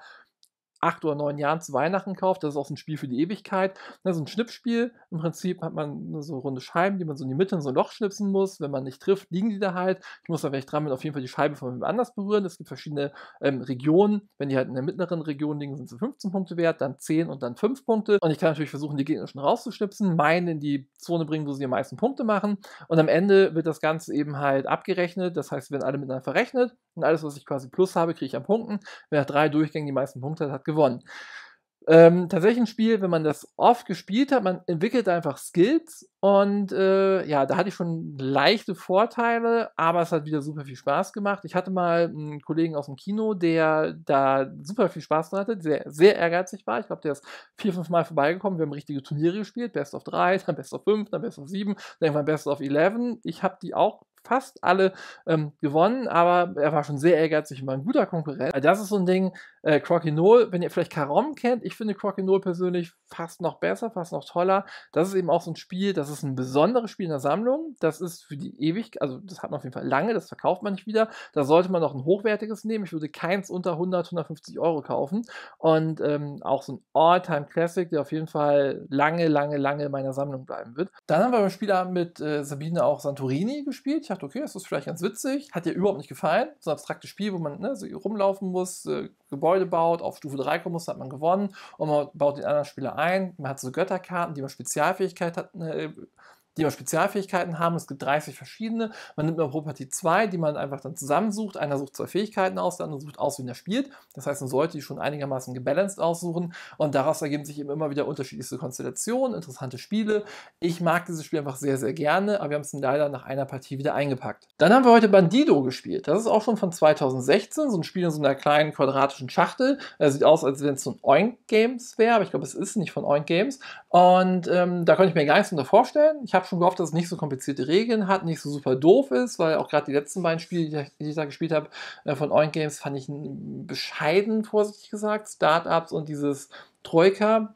acht oder neun Jahren zu Weihnachten kauft. Das ist auch ein Spiel für die Ewigkeit. Das ne, ist ein Schnippspiel. Im Prinzip hat man so runde Scheiben, die man so in die Mitte in so ein Loch schnipsen muss. Wenn man nicht trifft, liegen die da halt. Ich muss da, wenn ich dran bin, auf jeden Fall die Scheibe von jemand anders berühren. Es gibt verschiedene ähm, Regionen. Wenn die halt in der mittleren Region liegen, sind sie 15 Punkte wert, dann 10 und dann 5 Punkte. Und ich kann natürlich versuchen, die Gegner schon rauszuschnipsen, meinen in die Zone bringen, wo sie die meisten Punkte machen. Und am Ende wird das Ganze eben halt abgerechnet. Das heißt, wir werden alle miteinander verrechnet. Und alles, was ich quasi plus habe, kriege ich an Punkten. Wer drei Durchgänge die meisten Punkte hat, hat gewonnen. Ähm, tatsächlich ein Spiel, wenn man das oft gespielt hat, man entwickelt einfach Skills und äh, ja, da hatte ich schon leichte Vorteile, aber es hat wieder super viel Spaß gemacht. Ich hatte mal einen Kollegen aus dem Kino, der da super viel Spaß dran hatte, sehr, sehr ehrgeizig war. Ich glaube, der ist vier, fünf Mal vorbeigekommen. Wir haben richtige Turniere gespielt, Best of 3, dann Best of 5, dann Best of 7, dann irgendwann Best of 11. Ich habe die auch fast alle ähm, gewonnen, aber er war schon sehr ehrgeizig und war ein guter Konkurrent. Das ist so ein Ding, äh, Crokinole, wenn ihr vielleicht Karom kennt, ich finde Crokinole persönlich fast noch besser, fast noch toller. Das ist eben auch so ein Spiel, das ist ein besonderes Spiel in der Sammlung. Das ist für die ewig, also das hat man auf jeden Fall lange, das verkauft man nicht wieder. Da sollte man noch ein hochwertiges nehmen. Ich würde keins unter 100, 150 Euro kaufen. Und ähm, auch so ein All-Time-Classic, der auf jeden Fall lange, lange, lange in meiner Sammlung bleiben wird. Dann haben wir beim Spielabend mit äh, Sabine auch Santorini gespielt. Ich dachte, okay, das ist vielleicht ganz witzig. Hat dir überhaupt nicht gefallen. So ein abstraktes Spiel, wo man ne, so rumlaufen muss, äh, Gebäude Gebäude baut, auf Stufe 3 kommen muss, hat man gewonnen und man baut den anderen Spieler ein. Man hat so Götterkarten, die man Spezialfähigkeit hat, äh, die immer Spezialfähigkeiten haben. Es gibt 30 verschiedene. Man nimmt immer pro Partie zwei, die man einfach dann zusammensucht. Einer sucht zwei Fähigkeiten aus, der andere sucht aus, wie er spielt. Das heißt, man sollte die schon einigermaßen gebalanced aussuchen. Und daraus ergeben sich eben immer wieder unterschiedlichste Konstellationen, interessante Spiele. Ich mag dieses Spiel einfach sehr, sehr gerne, aber wir haben es leider nach einer Partie wieder eingepackt. Dann haben wir heute Bandido gespielt. Das ist auch schon von 2016, so ein Spiel in so einer kleinen quadratischen Schachtel. Er sieht aus, als wenn es so ein Oink Games wäre, aber ich glaube, es ist nicht von Oink Games. Und ähm, da konnte ich mir gar nichts unter vorstellen. Ich habe schon gehofft, dass es nicht so komplizierte Regeln hat, nicht so super doof ist, weil auch gerade die letzten beiden Spiele, die ich da gespielt habe, äh, von Oink Games fand ich bescheiden, vorsichtig gesagt. Startups und dieses Troika.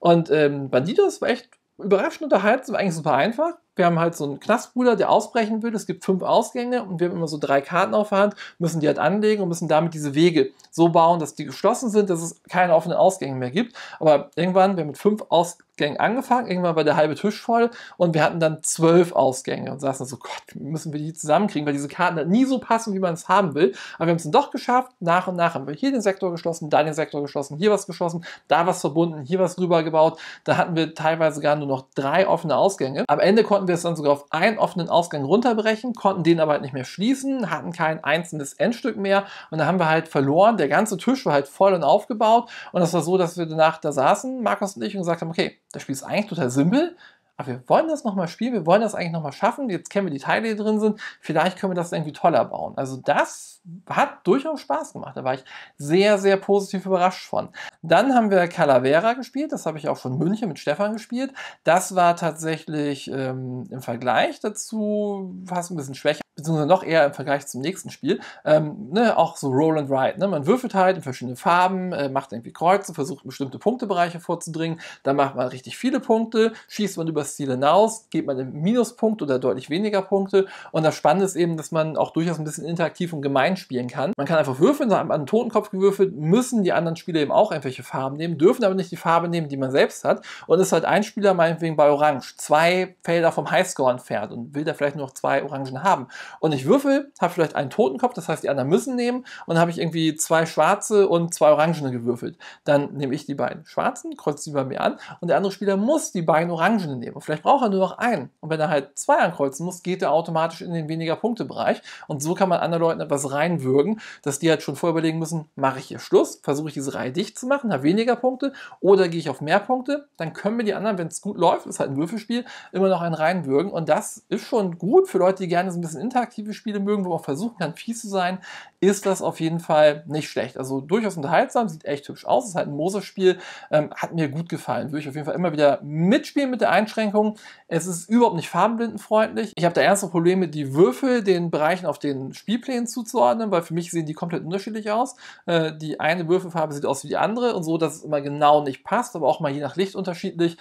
Und ähm, Bandidos war echt überraschend unterhaltsam, eigentlich super einfach wir haben halt so einen Knastbruder, der ausbrechen will. Es gibt fünf Ausgänge und wir haben immer so drei Karten auf der Hand, müssen die halt anlegen und müssen damit diese Wege so bauen, dass die geschlossen sind, dass es keine offenen Ausgänge mehr gibt. Aber irgendwann, wir haben mit fünf Ausgängen angefangen, irgendwann war der halbe Tisch voll und wir hatten dann zwölf Ausgänge und saßen so, Gott, müssen wir die zusammenkriegen, weil diese Karten halt nie so passen, wie man es haben will. Aber wir haben es dann doch geschafft. Nach und nach haben wir hier den Sektor geschlossen, da den Sektor geschlossen, hier was geschlossen, da was verbunden, hier was drüber gebaut. Da hatten wir teilweise gar nur noch drei offene Ausgänge. Am Ende konnten konnten wir es dann sogar auf einen offenen Ausgang runterbrechen, konnten den aber halt nicht mehr schließen, hatten kein einzelnes Endstück mehr und dann haben wir halt verloren. Der ganze Tisch war halt voll und aufgebaut und das war so, dass wir danach da saßen, Markus und ich, und gesagt haben, okay, das Spiel ist eigentlich total simpel, aber wir wollen das nochmal spielen, wir wollen das eigentlich nochmal schaffen, jetzt kennen wir die Teile, die drin sind, vielleicht können wir das irgendwie toller bauen. Also das hat durchaus Spaß gemacht. Da war ich sehr, sehr positiv überrascht von. Dann haben wir Calavera gespielt. Das habe ich auch von München mit Stefan gespielt. Das war tatsächlich ähm, im Vergleich dazu fast ein bisschen schwächer beziehungsweise noch eher im Vergleich zum nächsten Spiel, ähm, ne, auch so Roll and Ride. Ne? Man würfelt halt in verschiedene Farben, äh, macht irgendwie Kreuze, versucht bestimmte Punktebereiche vorzudringen, dann macht man richtig viele Punkte, schießt man übers Ziel hinaus, geht man in Minuspunkt oder deutlich weniger Punkte. Und das Spannende ist eben, dass man auch durchaus ein bisschen interaktiv und gemeinsam einspielen kann. Man kann einfach würfeln, hat einen Totenkopf gewürfelt, müssen die anderen Spieler eben auch irgendwelche Farben nehmen, dürfen aber nicht die Farbe nehmen, die man selbst hat. Und ist halt ein Spieler meinetwegen bei Orange, zwei Felder vom Highscore entfernt und will da vielleicht nur noch zwei Orangen haben. Und ich würfel, habe vielleicht einen Totenkopf, das heißt, die anderen müssen nehmen und habe ich irgendwie zwei schwarze und zwei Orangene gewürfelt. Dann nehme ich die beiden schwarzen, kreuze sie bei mir an und der andere Spieler muss die beiden Orangene nehmen. Und vielleicht braucht er nur noch einen. Und wenn er halt zwei ankreuzen muss, geht er automatisch in den weniger Punktebereich. Und so kann man anderen Leuten etwas rein reinwürgen, dass die halt schon vorher überlegen müssen, mache ich hier Schluss, versuche ich diese Reihe dicht zu machen, habe weniger Punkte oder gehe ich auf mehr Punkte, dann können mir die anderen, wenn es gut läuft, ist halt ein Würfelspiel, immer noch einen reinwürgen und das ist schon gut für Leute, die gerne so ein bisschen interaktive Spiele mögen, wo man versuchen kann, fies zu sein, ist das auf jeden Fall nicht schlecht. Also durchaus unterhaltsam, sieht echt hübsch aus, ist halt ein Moses-Spiel, ähm, hat mir gut gefallen, würde ich auf jeden Fall immer wieder mitspielen mit der Einschränkung. Es ist überhaupt nicht farbenblindenfreundlich. Ich habe da ernste Probleme, die Würfel den Bereichen auf den Spielplänen zuzuordnen zuordnen, weil für mich sehen die komplett unterschiedlich aus. Äh, die eine Würfelfarbe sieht aus wie die andere und so, dass es immer genau nicht passt, aber auch mal je nach Licht unterschiedlich.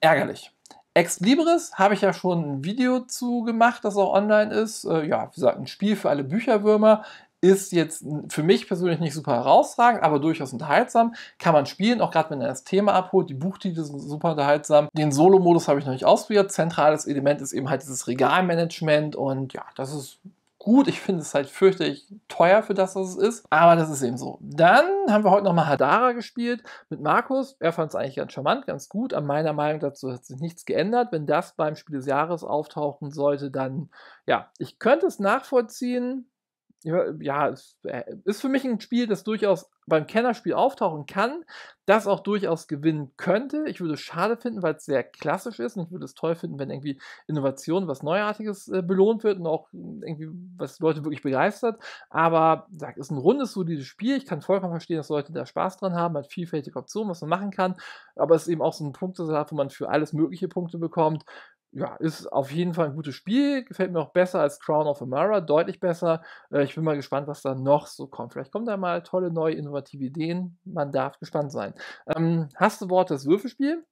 Ärgerlich. Ex Libris habe ich ja schon ein Video zu gemacht, das auch online ist. Äh, ja, wie gesagt, ein Spiel für alle Bücherwürmer ist jetzt für mich persönlich nicht super herausragend, aber durchaus unterhaltsam. Kann man spielen, auch gerade wenn er das Thema abholt. Die Buchtitel sind super unterhaltsam. Den Solo-Modus habe ich noch nicht ausprobiert. Zentrales Element ist eben halt dieses Regalmanagement und ja, das ist gut. Ich finde es halt fürchterlich teuer für das, was es ist. Aber das ist eben so. Dann haben wir heute nochmal Hadara gespielt mit Markus. Er fand es eigentlich ganz charmant, ganz gut. An meiner Meinung dazu hat sich nichts geändert. Wenn das beim Spiel des Jahres auftauchen sollte, dann ja, ich könnte es nachvollziehen. Ja, es äh, ist für mich ein Spiel, das durchaus beim Kennerspiel auftauchen kann, das auch durchaus gewinnen könnte. Ich würde es schade finden, weil es sehr klassisch ist und ich würde es toll finden, wenn irgendwie Innovation, was Neuartiges äh, belohnt wird und auch irgendwie, was Leute wirklich begeistert. Aber sagt, ist ein rundes, solides Spiel. Ich kann vollkommen verstehen, dass Leute da Spaß dran haben, hat vielfältige Optionen, was man machen kann. Aber es ist eben auch so ein Punktesalat, wo man für alles mögliche Punkte bekommt ja, ist auf jeden Fall ein gutes Spiel. Gefällt mir auch besser als Crown of Amara, deutlich besser. Äh, ich bin mal gespannt, was da noch so kommt. Vielleicht kommen da mal tolle, neue, innovative Ideen. Man darf gespannt sein. Ähm, hast du Wort das Würfelspiel?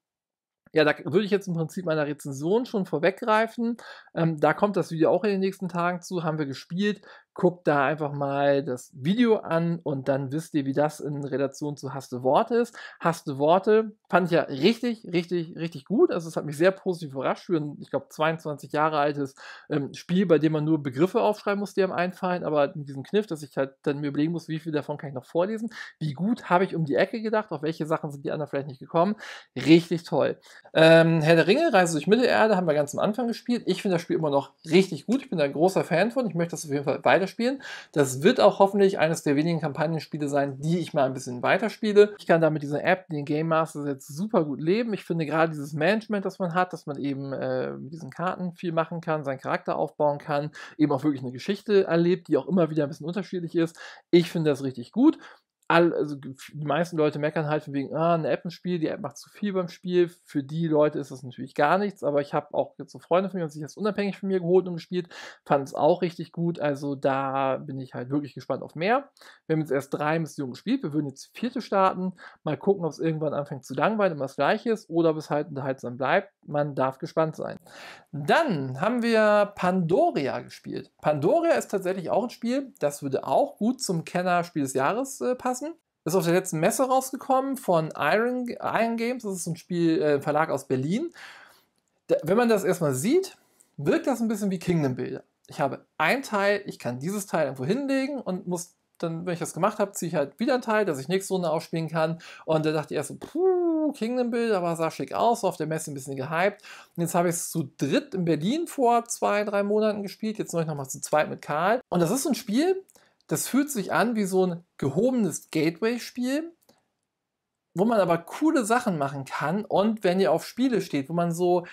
Ja, da würde ich jetzt im Prinzip meiner Rezension schon vorweggreifen. Ähm, da kommt das Video auch in den nächsten Tagen zu, haben wir gespielt guckt da einfach mal das Video an und dann wisst ihr, wie das in Relation zu Haste Worte ist. Haste Worte fand ich ja richtig, richtig, richtig gut. Also es hat mich sehr positiv überrascht für ein, ich glaube, 22 Jahre altes ähm, Spiel, bei dem man nur Begriffe aufschreiben muss, die einem einfallen, aber mit diesem Kniff, dass ich halt dann mir überlegen muss, wie viel davon kann ich noch vorlesen, wie gut habe ich um die Ecke gedacht, auf welche Sachen sind die anderen vielleicht nicht gekommen. Richtig toll. Ähm, Herr der Ringe, Reise durch Mittelerde haben wir ganz am Anfang gespielt. Ich finde das Spiel immer noch richtig gut. Ich bin da ein großer Fan von. Ich möchte das auf jeden Fall weiter weiterspielen. Das wird auch hoffentlich eines der wenigen Kampagnenspiele sein, die ich mal ein bisschen weiterspiele. Ich kann da mit dieser App, den Game Master, jetzt super gut leben. Ich finde gerade dieses Management, das man hat, dass man eben äh, mit diesen Karten viel machen kann, seinen Charakter aufbauen kann, eben auch wirklich eine Geschichte erlebt, die auch immer wieder ein bisschen unterschiedlich ist. Ich finde das richtig gut all, also die meisten Leute meckern halt von wegen, ah, eine App im Spiel, die App macht zu viel beim Spiel. Für die Leute ist das natürlich gar nichts, aber ich habe auch jetzt so Freunde von mir, die sich das unabhängig von mir geholt und gespielt, fand es auch richtig gut. Also da bin ich halt wirklich gespannt auf mehr. Wir haben jetzt erst drei Missionen gespielt, wir würden jetzt die vierte starten. Mal gucken, ob es irgendwann anfängt zu langweilen, immer das gleiche ist oder ob es halt unterhaltsam bleibt. Man darf gespannt sein. Dann haben wir Pandoria gespielt. Pandoria ist tatsächlich auch ein Spiel, das würde auch gut zum Kenner-Spiel des Jahres äh, passen lassen. Ist auf der letzten Messe rausgekommen von Iron, Iron Games. Das ist ein Spiel, äh, Verlag aus Berlin. Da, wenn man das erstmal sieht, wirkt das ein bisschen wie Kingdom Builder. Ich habe ein Teil, ich kann dieses Teil irgendwo hinlegen und muss dann, wenn ich das gemacht habe, ziehe ich halt wieder ein Teil, dass ich nächste Runde aufspielen kann. Und da dachte ich erst so, puh, Kingdom Build, aber sah schick aus, war auf der Messe ein bisschen gehypt. Und jetzt habe ich es zu dritt in Berlin vor zwei, drei Monaten gespielt, jetzt neulich nochmal zu zweit mit Karl. Und das ist so ein Spiel, das fühlt sich an wie so ein gehobenes Gateway-Spiel, wo man aber coole Sachen machen kann und wenn ihr auf Spiele steht, wo man so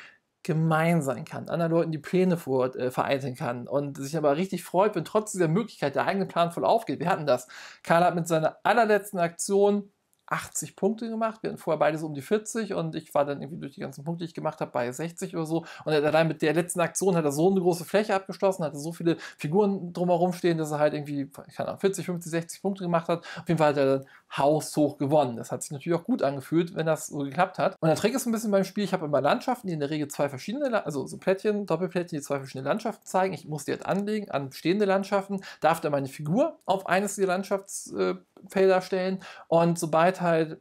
gemein sein kann, anderen Leuten die Pläne vor, äh, vereiteln kann und sich aber richtig freut, wenn trotz dieser Möglichkeit der eigene Plan voll aufgeht. Wir hatten das. Karl hat mit seiner allerletzten Aktion 80 Punkte gemacht. Wir hatten vorher beide so um die 40 und ich war dann irgendwie durch die ganzen Punkte, die ich gemacht habe, bei 60 oder so. Und allein mit der letzten Aktion hat er so eine große Fläche abgeschlossen, hatte so viele Figuren drumherum stehen, dass er halt irgendwie, keine Ahnung, 40, 50, 60 Punkte gemacht hat. Auf jeden Fall hat er dann haushoch gewonnen. Das hat sich natürlich auch gut angefühlt, wenn das so geklappt hat. Und der Trick ist ein bisschen beim Spiel, ich habe immer Landschaften, die in der Regel zwei verschiedene, also so Plättchen, Doppelplättchen, die zwei verschiedene Landschaften zeigen. Ich muss die jetzt anlegen an bestehende Landschaften, darf dann meine Figur auf eines der Landschaftsfelder äh, stellen und sobald halt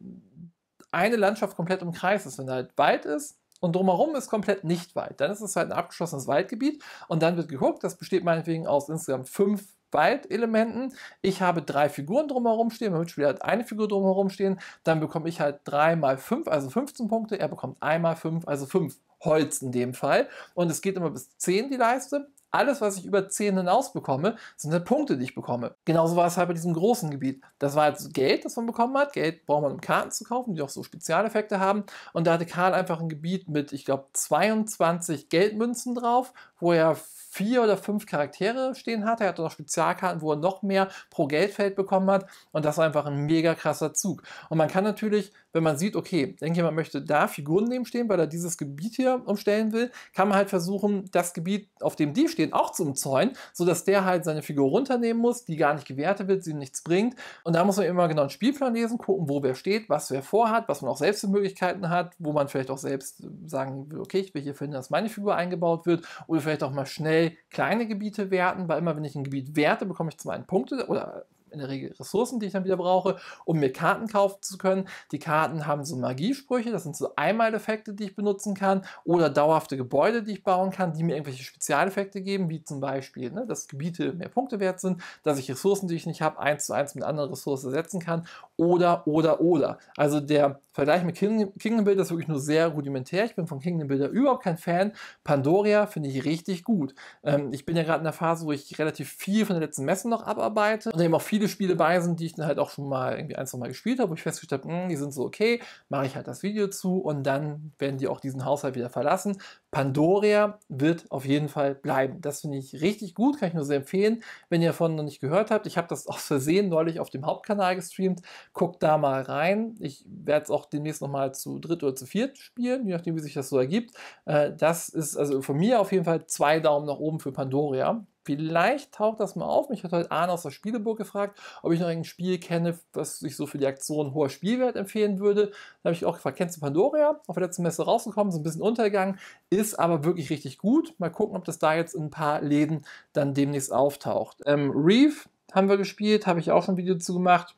eine Landschaft komplett im Kreis ist, wenn halt Wald ist, und drumherum ist komplett nicht Wald. Dann ist es halt ein abgeschlossenes Waldgebiet und dann wird geguckt, das besteht meinetwegen aus insgesamt fünf Waldelementen. Ich habe drei Figuren drumherum stehen, mein Mitspieler hat eine Figur drumherum stehen, dann bekomme ich halt 3 mal 5, also 15 Punkte, er bekommt 1 mal 5, also 5 Holz in dem Fall. Und es geht immer bis 10 die Leiste. Alles, was ich über 10 hinaus bekomme, sind halt Punkte, die ich bekomme. Genauso war es halt bei diesem großen Gebiet. Das war jetzt halt Geld, das man bekommen hat. Geld braucht man, um Karten zu kaufen, die auch so Spezialeffekte haben. Und da hatte Karl einfach ein Gebiet mit, ich glaube, 22 Geldmünzen drauf, wo er vier oder fünf Charaktere stehen hat. Er hatte noch Spezialkarten, wo er noch mehr pro Geldfeld bekommen hat. Und das ist einfach ein mega krasser Zug. Und man kann natürlich wenn man sieht, okay, irgendjemand möchte da Figuren nebenstehen, weil er dieses Gebiet hier umstellen will, kann man halt versuchen, das Gebiet, auf dem die stehen, auch zu umzäunen, sodass der halt seine Figur runternehmen muss, die gar nicht gewertet wird, sie nichts bringt. Und da muss man immer genau einen Spielplan lesen, gucken, wo wer steht, was wer vorhat, was man auch selbst für Möglichkeiten hat, wo man vielleicht auch selbst äh, sagen will, okay, ich will hier finden, dass meine Figur eingebaut wird oder vielleicht auch mal schnell kleine Gebiete werten, weil immer wenn ich ein Gebiet werte, bekomme ich zum einen Punkte oder in der Regel Ressourcen, die ich dann wieder brauche, um mir Karten kaufen zu können. Die Karten haben so Magiesprüche, das sind so Einmaleffekte, die ich benutzen kann oder dauerhafte Gebäude, die ich bauen kann, die mir irgendwelche Spezialeffekte geben, wie zum Beispiel, ne, dass Gebiete mehr Punkte wert sind, dass ich Ressourcen, die ich nicht habe, eins zu eins mit anderen Ressourcen ersetzen kann oder, oder, oder. Also der Vergleich mit King Kingdom Builder ist wirklich nur sehr rudimentär. Ich bin von Kingdom Builder überhaupt kein Fan. Pandoria finde ich richtig gut. Ähm, ich bin ja gerade in der Phase, wo ich relativ viel von der letzten Messe noch abarbeite und eben auch viel viele Spiele bei sind, die ich dann halt auch schon mal irgendwie ein, zwei Mal gespielt habe, wo ich festgestellt habe, hm, die sind so okay, mache ich halt das Video zu und dann werden die auch diesen Haushalt wieder verlassen. Pandoria wird auf jeden Fall bleiben. Das finde ich richtig gut, kann ich nur sehr empfehlen. Wenn ihr davon noch nicht gehört habt, ich habe das aus Versehen neulich auf dem Hauptkanal gestreamt, guckt da mal rein. Ich werde es auch demnächst nochmal zu dritt oder zu viert spielen, je nachdem, wie sich das so ergibt. Äh, das ist also von mir auf jeden Fall zwei Daumen nach oben für Pandoria. Vielleicht taucht das mal auf. Mich hat heute Arne aus der Spieleburg gefragt, ob ich noch ein Spiel kenne, was ich so für die Aktion hoher Spielwert empfehlen würde. Da habe ich auch gefragt, kennst du Pandoria? Auf der letzten Messe rausgekommen, so ein bisschen Untergang, ist aber wirklich richtig gut. Mal gucken, ob das da jetzt in ein paar Läden dann demnächst auftaucht. Ähm, Reef haben wir gespielt, habe ich auch schon ein Video dazu gemacht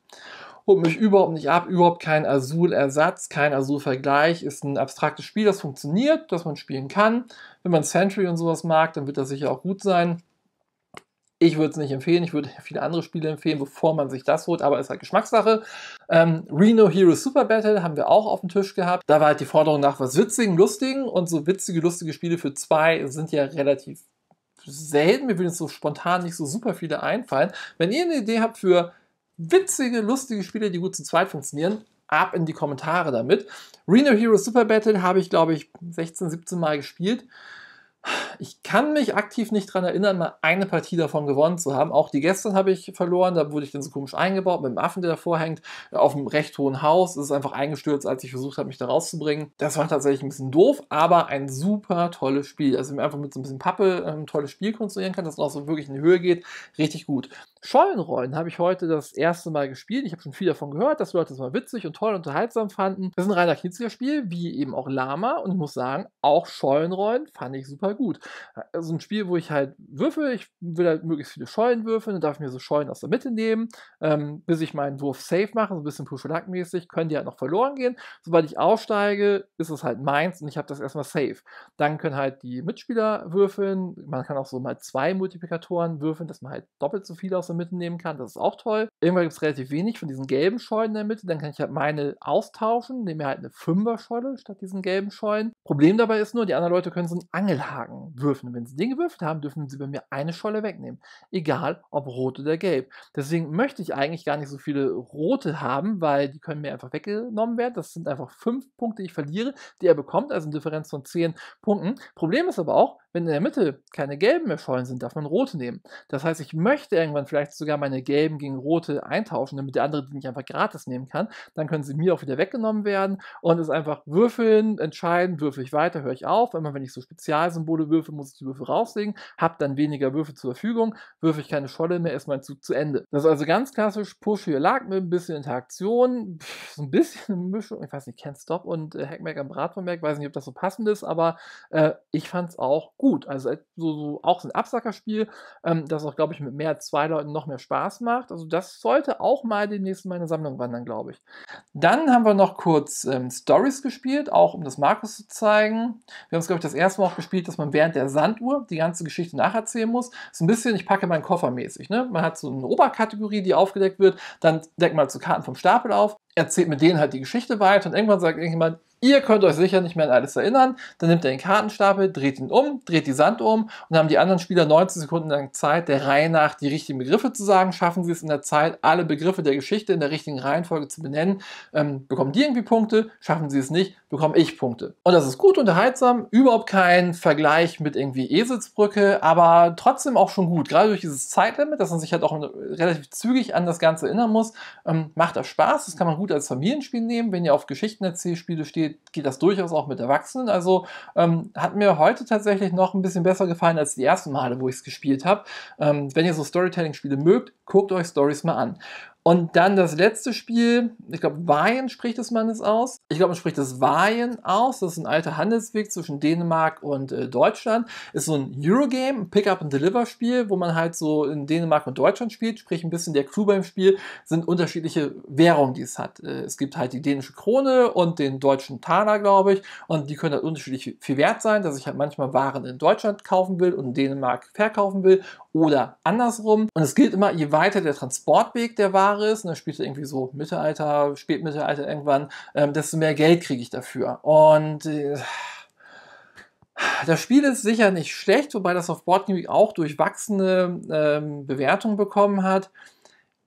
holt mich überhaupt nicht ab, überhaupt kein Azul-Ersatz, kein Azul-Vergleich, ist ein abstraktes Spiel, das funktioniert, das man spielen kann. Wenn man Sentry und sowas mag, dann wird das sicher auch gut sein. Ich würde es nicht empfehlen, ich würde viele andere Spiele empfehlen, bevor man sich das holt, aber ist halt Geschmackssache. Ähm, Reno Heroes Super Battle haben wir auch auf dem Tisch gehabt. Da war halt die Forderung nach was Witzigen, Lustigen und so witzige, lustige Spiele für zwei sind ja relativ selten. Mir würden jetzt so spontan nicht so super viele einfallen. Wenn ihr eine Idee habt für witzige, lustige Spiele, die gut zu zweit funktionieren, ab in die Kommentare damit. Reno Heroes Super Battle habe ich, glaube ich, 16, 17 Mal gespielt. Ich kann mich aktiv nicht daran erinnern, mal eine Partie davon gewonnen zu haben. Auch die gestern habe ich verloren, da wurde ich dann so komisch eingebaut mit dem Affen, der davor hängt, auf einem recht hohen Haus. Es ist einfach eingestürzt, als ich versucht habe, mich da rauszubringen. Das war tatsächlich ein bisschen doof, aber ein super tolles Spiel. Also, wenn man einfach mit so ein bisschen Pappe ein ähm, tolles Spiel konstruieren kann, das auch so wirklich in die Höhe geht, richtig gut. Schollenrollen habe ich heute das erste Mal gespielt. Ich habe schon viel davon gehört, dass Leute es mal witzig und toll und unterhaltsam fanden. Das ist ein reiner Knizia-Spiel, wie eben auch Lama. Und ich muss sagen, auch Schollenrollen fand ich super gut. So also ein Spiel, wo ich halt würfel, ich will halt möglichst viele Schollen würfeln, dann darf ich mir so Schollen aus der Mitte nehmen, ähm, bis ich meinen Wurf safe mache, so ein bisschen push mäßig können die halt noch verloren gehen. Sobald ich aufsteige, ist es halt meins und ich habe das erstmal safe. Dann können halt die Mitspieler würfeln, man kann auch so mal zwei Multiplikatoren würfeln, dass man halt doppelt so viel aus man mitnehmen kann. Das ist auch toll. Irgendwann gibt es relativ wenig von diesen gelben Scheunen in der Mitte. Dann kann ich halt meine austauschen, nehme mir halt eine Fünfer-Scheune statt diesen gelben Scheunen. Problem dabei ist nur, die anderen Leute können so einen Angelhaken würfeln. wenn sie den gewürfelt haben, dürfen sie bei mir eine Scheule wegnehmen. Egal, ob rot oder gelb. Deswegen möchte ich eigentlich gar nicht so viele rote haben, weil die können mir einfach weggenommen werden. Das sind einfach fünf Punkte, die ich verliere, die er bekommt, also eine Differenz von zehn Punkten. Problem ist aber auch, wenn in der Mitte keine gelben mehr Scheunen sind, darf man rote nehmen. Das heißt, ich möchte irgendwann vielleicht vielleicht sogar meine gelben gegen rote eintauschen, damit der andere die nicht einfach gratis nehmen kann. Dann können sie mir auch wieder weggenommen werden und es einfach würfeln, entscheiden, würfel ich weiter, höre ich auf. Immer wenn ich so Spezialsymbole würfe, muss ich die Würfel rauslegen, habe dann weniger Würfel zur Verfügung, würfe ich keine Scholle mehr, ist mein Zug zu Ende. Das ist also ganz klassisch Push hier lag mit ein bisschen Interaktion, pff, so ein bisschen eine Mischung, ich weiß nicht, Can't Stop und äh, Hackmack am Bratwurmberg, weiß nicht, ob das so passend ist, aber äh, ich fand es auch gut. Also so, so, auch so ein Absackerspiel, ähm, das auch, glaube ich, mit mehr als zwei Leuten noch mehr Spaß macht. Also das sollte auch mal demnächst in meine Sammlung wandern, glaube ich. Dann haben wir noch kurz ähm, Stories gespielt, auch um das Markus zu zeigen. Wir haben es, glaube ich, das erste Mal auch gespielt, dass man während der Sanduhr die ganze Geschichte nacherzählen muss. Ist ein bisschen, ich packe meinen Koffer mäßig. Ne? Man hat so eine Oberkategorie, die aufgedeckt wird, dann deckt man halt so Karten vom Stapel auf, erzählt mit denen halt die Geschichte weiter und irgendwann sagt irgendjemand, Ihr könnt euch sicher nicht mehr an alles erinnern. Dann nimmt er den Kartenstapel, dreht ihn um, dreht die Sand um und haben die anderen Spieler 90 Sekunden lang Zeit, der Reihe nach die richtigen Begriffe zu sagen. Schaffen sie es in der Zeit, alle Begriffe der Geschichte in der richtigen Reihenfolge zu benennen, ähm, bekommen die irgendwie Punkte. Schaffen sie es nicht, bekomme ich Punkte. Und das ist gut unterhaltsam, überhaupt kein Vergleich mit irgendwie Eselsbrücke, aber trotzdem auch schon gut. Gerade durch dieses Zeitlimit, dass man sich halt auch relativ zügig an das Ganze erinnern muss, ähm, macht das Spaß. Das kann man gut als Familienspiel nehmen, wenn ihr auf Geschichtenerzählspiele steht geht, geht das durchaus auch mit Erwachsenen. Also ähm, hat mir heute tatsächlich noch ein bisschen besser gefallen als die ersten Male, wo ich es gespielt habe. Ähm, wenn ihr so Storytelling-Spiele mögt, guckt euch Stories mal an. Und dann das letzte Spiel, ich glaube, Weyen spricht es man es aus. Ich glaube, man spricht das Weyen aus. Das ist ein alter Handelsweg zwischen Dänemark und äh, Deutschland. Ist so ein Eurogame, ein Pick-up-and-Deliver-Spiel, wo man halt so in Dänemark und Deutschland spielt. Sprich, ein bisschen der Crew beim Spiel sind unterschiedliche Währungen, die es hat. Äh, es gibt halt die dänische Krone und den deutschen Taler, glaube ich. Und die können halt unterschiedlich viel wert sein, dass ich halt manchmal Waren in Deutschland kaufen will und in Dänemark verkaufen will oder andersrum. Und es gilt immer, je weiter der Transportweg der Waren, Jahres, und ne, das spielt irgendwie so Mittelalter, Spätmittelalter irgendwann, ähm, desto mehr Geld kriege ich dafür. Und äh, das Spiel ist sicher nicht schlecht, wobei das auf Boardgaming auch durchwachsene ähm, Bewertungen bekommen hat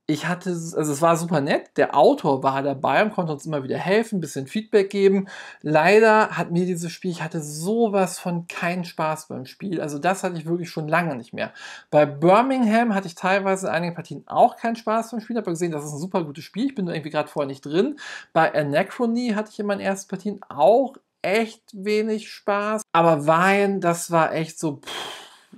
ich hatte, also es war super nett, der Autor war dabei und konnte uns immer wieder helfen, ein bisschen Feedback geben. Leider hat mir dieses Spiel, ich hatte sowas von keinen Spaß beim Spiel. Also das hatte ich wirklich schon lange nicht mehr. Bei Birmingham hatte ich teilweise in einigen Partien auch keinen Spaß beim Spiel, habe gesehen, das ist ein super gutes Spiel, ich bin irgendwie gerade vorher nicht drin. Bei Anachrony hatte ich in meinen ersten Partien auch echt wenig Spaß. Aber Wein, das war echt so... Pff,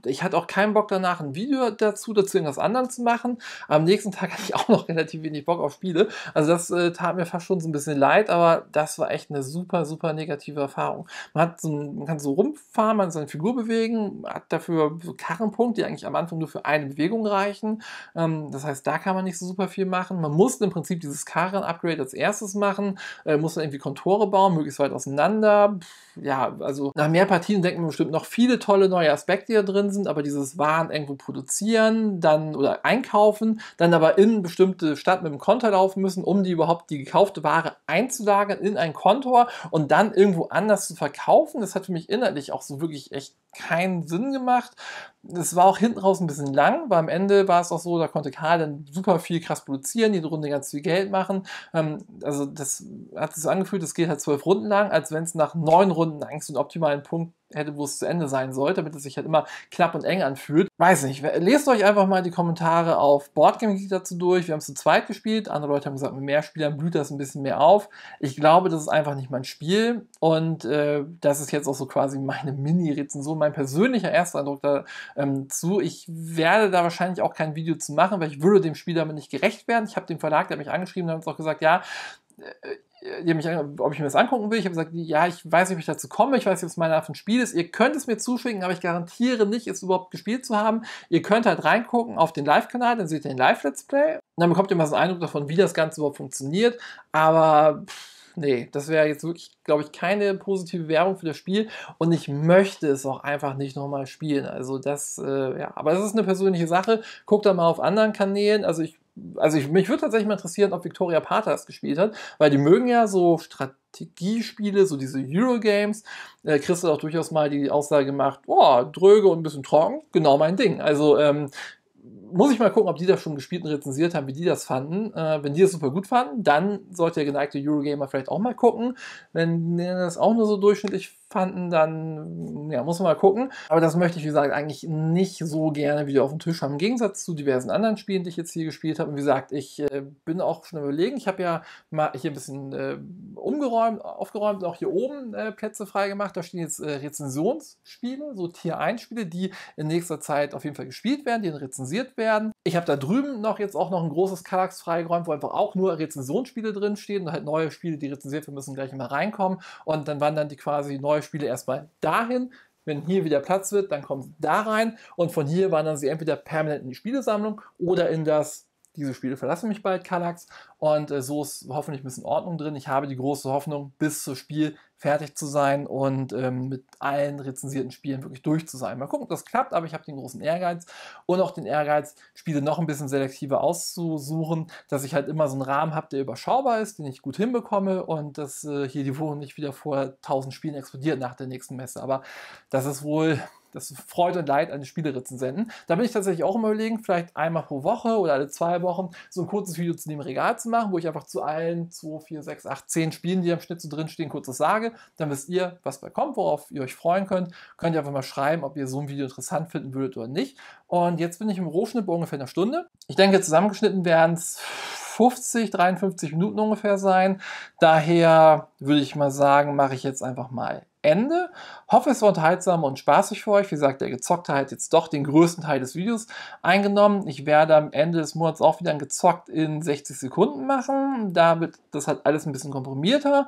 ich hatte auch keinen Bock danach, ein Video dazu, dazu irgendwas anderes zu machen. Am nächsten Tag hatte ich auch noch relativ wenig Bock auf Spiele. Also das äh, tat mir fast schon so ein bisschen leid, aber das war echt eine super, super negative Erfahrung. Man, hat so, man kann so rumfahren, man kann seine Figur bewegen, hat dafür so Karrenpunkte, die eigentlich am Anfang nur für eine Bewegung reichen. Ähm, das heißt, da kann man nicht so super viel machen. Man muss im Prinzip dieses Karren-Upgrade als erstes machen, äh, muss dann irgendwie Kontore bauen, möglichst weit auseinander. Pff, ja, also nach mehr Partien denken wir bestimmt noch viele tolle neue Aspekte hier drin drin sind, aber dieses Waren irgendwo produzieren, dann oder einkaufen, dann aber in bestimmte Stadt mit dem Konto laufen müssen, um die überhaupt die gekaufte Ware einzulagern in ein Konto und dann irgendwo anders zu verkaufen. Das hat für mich innerlich auch so wirklich echt keinen Sinn gemacht. Es war auch hinten raus ein bisschen lang, weil am Ende war es auch so, da konnte Karl dann super viel krass produzieren, jede Runde ganz viel Geld machen. Ähm, also das hat sich so angefühlt, es geht halt zwölf Runden lang, als wenn es nach neun Runden eigentlich so einen optimalen Punkt hätte, wo es zu Ende sein sollte, damit es sich halt immer knapp und eng anfühlt. Weiß nicht, lest euch einfach mal die Kommentare auf Boardgame Geek dazu durch. Wir haben es zu zweit gespielt, andere Leute haben gesagt, mit mehr Spielern blüht das ein bisschen mehr auf. Ich glaube, das ist einfach nicht mein Spiel und äh, das ist jetzt auch so quasi meine Mini-Rezension, mein persönlicher Ersteindruck dazu. Ähm, ich werde da wahrscheinlich auch kein Video zu machen, weil ich würde dem Spiel damit nicht gerecht werden. Ich habe den Verlag, der mich angeschrieben hat, uns auch gesagt, ja, äh, äh, die haben mich, ob ich mir das angucken will. Ich habe gesagt, ja, ich weiß nicht, ob ich dazu komme. Ich weiß nicht, ob es meine Art von Spiel ist. Ihr könnt es mir zuschicken, aber ich garantiere nicht, es überhaupt gespielt zu haben. Ihr könnt halt reingucken auf den Live-Kanal, dann seht ihr den Live-Let's Play. dann bekommt ihr mal so einen Eindruck davon, wie das Ganze überhaupt funktioniert. Aber pff, nee, das wäre jetzt wirklich, glaube ich, keine positive Werbung für das Spiel und ich möchte es auch einfach nicht nochmal spielen. Also das, äh, ja, aber es ist eine persönliche Sache. Guck da mal auf anderen Kanälen. Also ich, also ich, mich würde tatsächlich mal interessieren, ob Victoria Patas gespielt hat, weil die mögen ja so Strategiespiele, so diese Eurogames. Äh, Chris hat auch durchaus mal die Aussage gemacht, boah, dröge und ein bisschen trocken, genau mein Ding. Also ähm, muss ich mal gucken, ob die das schon gespielt und rezensiert haben, wie die das fanden. Äh, wenn die das super gut fanden, dann sollte der geneigte Eurogamer vielleicht auch mal gucken. Wenn die das auch nur so durchschnittlich fanden, dann mm, ja, muss man mal gucken. Aber das möchte ich, wie gesagt, eigentlich nicht so gerne wieder auf dem Tisch haben. Im Gegensatz zu diversen anderen Spielen, die ich jetzt hier gespielt habe. Und wie gesagt, ich äh, bin auch schon überlegen. Ich habe ja mal hier ein bisschen äh, umgeräumt, aufgeräumt, und auch hier oben äh, Plätze freigemacht. Da stehen jetzt äh, Rezensionsspiele, so Tier 1 Spiele, die in nächster Zeit auf jeden Fall gespielt werden, die dann rezensiert werden werden. Ich habe da drüben noch jetzt auch noch ein großes Kallax freigeräumt, wo einfach auch nur Rezensionsspiele drinstehen und halt neue Spiele, die rezensiert werden müssen, gleich immer reinkommen. Und dann wandern die quasi neue Spiele erstmal dahin. Wenn hier wieder Platz wird, dann kommen sie da rein und von hier wandern sie entweder permanent in die Spielesammlung oder in das diese Spiele verlassen mich bald, Kallax. Und äh, so ist hoffentlich ein bisschen Ordnung drin. Ich habe die große Hoffnung, bis zum Spiel fertig zu sein und ähm, mit allen rezensierten Spielen wirklich durch zu sein. Mal gucken, ob das klappt, aber ich habe den großen Ehrgeiz und auch den Ehrgeiz, Spiele noch ein bisschen selektiver auszusuchen, dass ich halt immer so einen Rahmen habe, der überschaubar ist, den ich gut hinbekomme und dass äh, hier die Wohnung nicht wieder vor 1000 Spielen explodiert nach der nächsten Messe. Aber das ist wohl das Freude und Leid an die Spieleritzen senden. Da bin ich tatsächlich auch immer überlegen, vielleicht einmal pro Woche oder alle zwei Wochen so ein kurzes Video zu dem Regal zu machen, wo ich einfach zu allen 2, 4, 6, 8, 10 Spielen, die am Schnitt so drinstehen, kurzes sage. Dann wisst ihr, was bei kommt, worauf ihr euch freuen könnt. Könnt ihr einfach mal schreiben, ob ihr so ein Video interessant finden würdet oder nicht. Und jetzt bin ich im Rohschnitt bei ungefähr einer Stunde. Ich denke, zusammengeschnitten werden es 50, 53 Minuten ungefähr sein. Daher würde ich mal sagen, mache ich jetzt einfach mal Ende. Hoffe, es war unterhaltsam und spaßig für euch. Wie gesagt, der Gezockte hat jetzt doch den größten Teil des Videos eingenommen. Ich werde am Ende des Monats auch wieder ein Gezockt in 60 Sekunden machen. Da wird das halt alles ein bisschen komprimierter.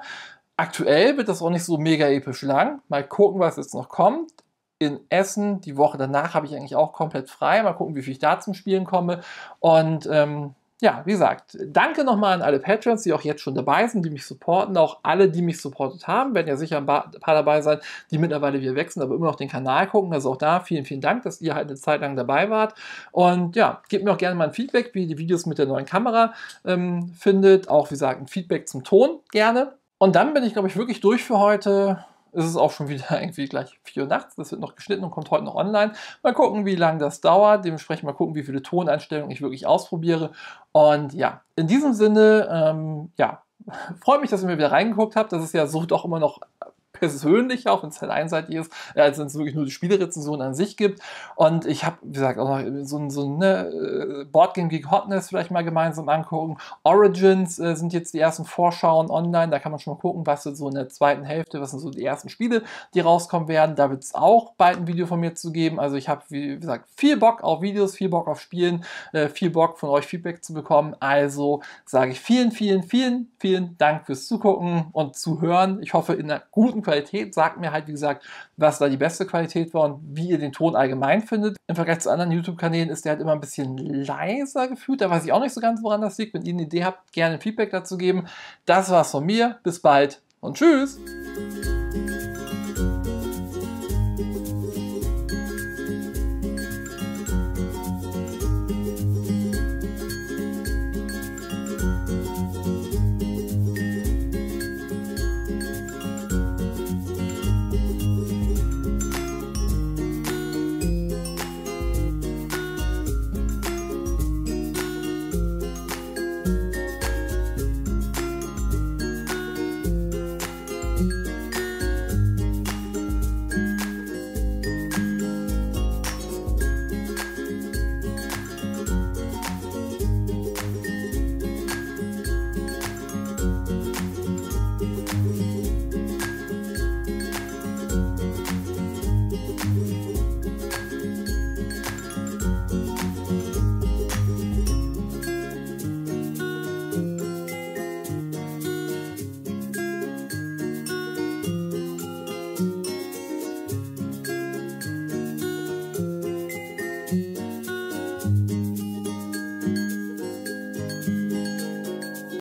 Aktuell wird das auch nicht so mega episch lang. Mal gucken, was jetzt noch kommt in Essen. Die Woche danach habe ich eigentlich auch komplett frei. Mal gucken, wie viel ich da zum Spielen komme. Und ähm, ja, wie gesagt, danke nochmal an alle Patrons, die auch jetzt schon dabei sind, die mich supporten, auch alle, die mich supportet haben, werden ja sicher ein paar dabei sein, die mittlerweile wieder wechseln, aber immer noch den Kanal gucken, also auch da vielen, vielen Dank, dass ihr halt eine Zeit lang dabei wart und ja, gebt mir auch gerne mal ein Feedback, wie ihr die Videos mit der neuen Kamera ähm, findet, auch wie gesagt, ein Feedback zum Ton gerne und dann bin ich, glaube ich, wirklich durch für heute ist es auch schon wieder irgendwie gleich 4 Uhr nachts. Das wird noch geschnitten und kommt heute noch online. Mal gucken, wie lange das dauert. Dementsprechend mal gucken, wie viele Toneinstellungen ich wirklich ausprobiere. Und ja, in diesem Sinne, ähm, ja, freue mich, dass ihr mir wieder reingeguckt habt. Das ist ja so doch immer noch persönlich auch wenn es halt einseitig ist, äh, als wenn es wirklich nur die Spielerezension an sich gibt. Und ich habe, wie gesagt, auch noch äh, so ein so, ne, äh, Boardgame Geek Hotness vielleicht mal gemeinsam angucken. Origins äh, sind jetzt die ersten Vorschauen online, da kann man schon mal gucken, was so in der zweiten Hälfte, was sind so die ersten Spiele, die rauskommen werden. Da wird es auch bald ein Video von mir zu geben. Also ich habe, wie gesagt, viel Bock auf Videos, viel Bock auf Spielen, äh, viel Bock von euch Feedback zu bekommen. Also sage ich vielen, vielen, vielen, vielen Dank fürs Zugucken und Zuhören. Ich hoffe, in einer guten Qualität. sagt mir halt, wie gesagt, was da die beste Qualität war und wie ihr den Ton allgemein findet. Im Vergleich zu anderen YouTube-Kanälen ist der halt immer ein bisschen leiser gefühlt. Da weiß ich auch nicht so ganz, woran das liegt. Wenn ihr eine Idee habt, gerne Feedback dazu geben. Das war's von mir. Bis bald und tschüss!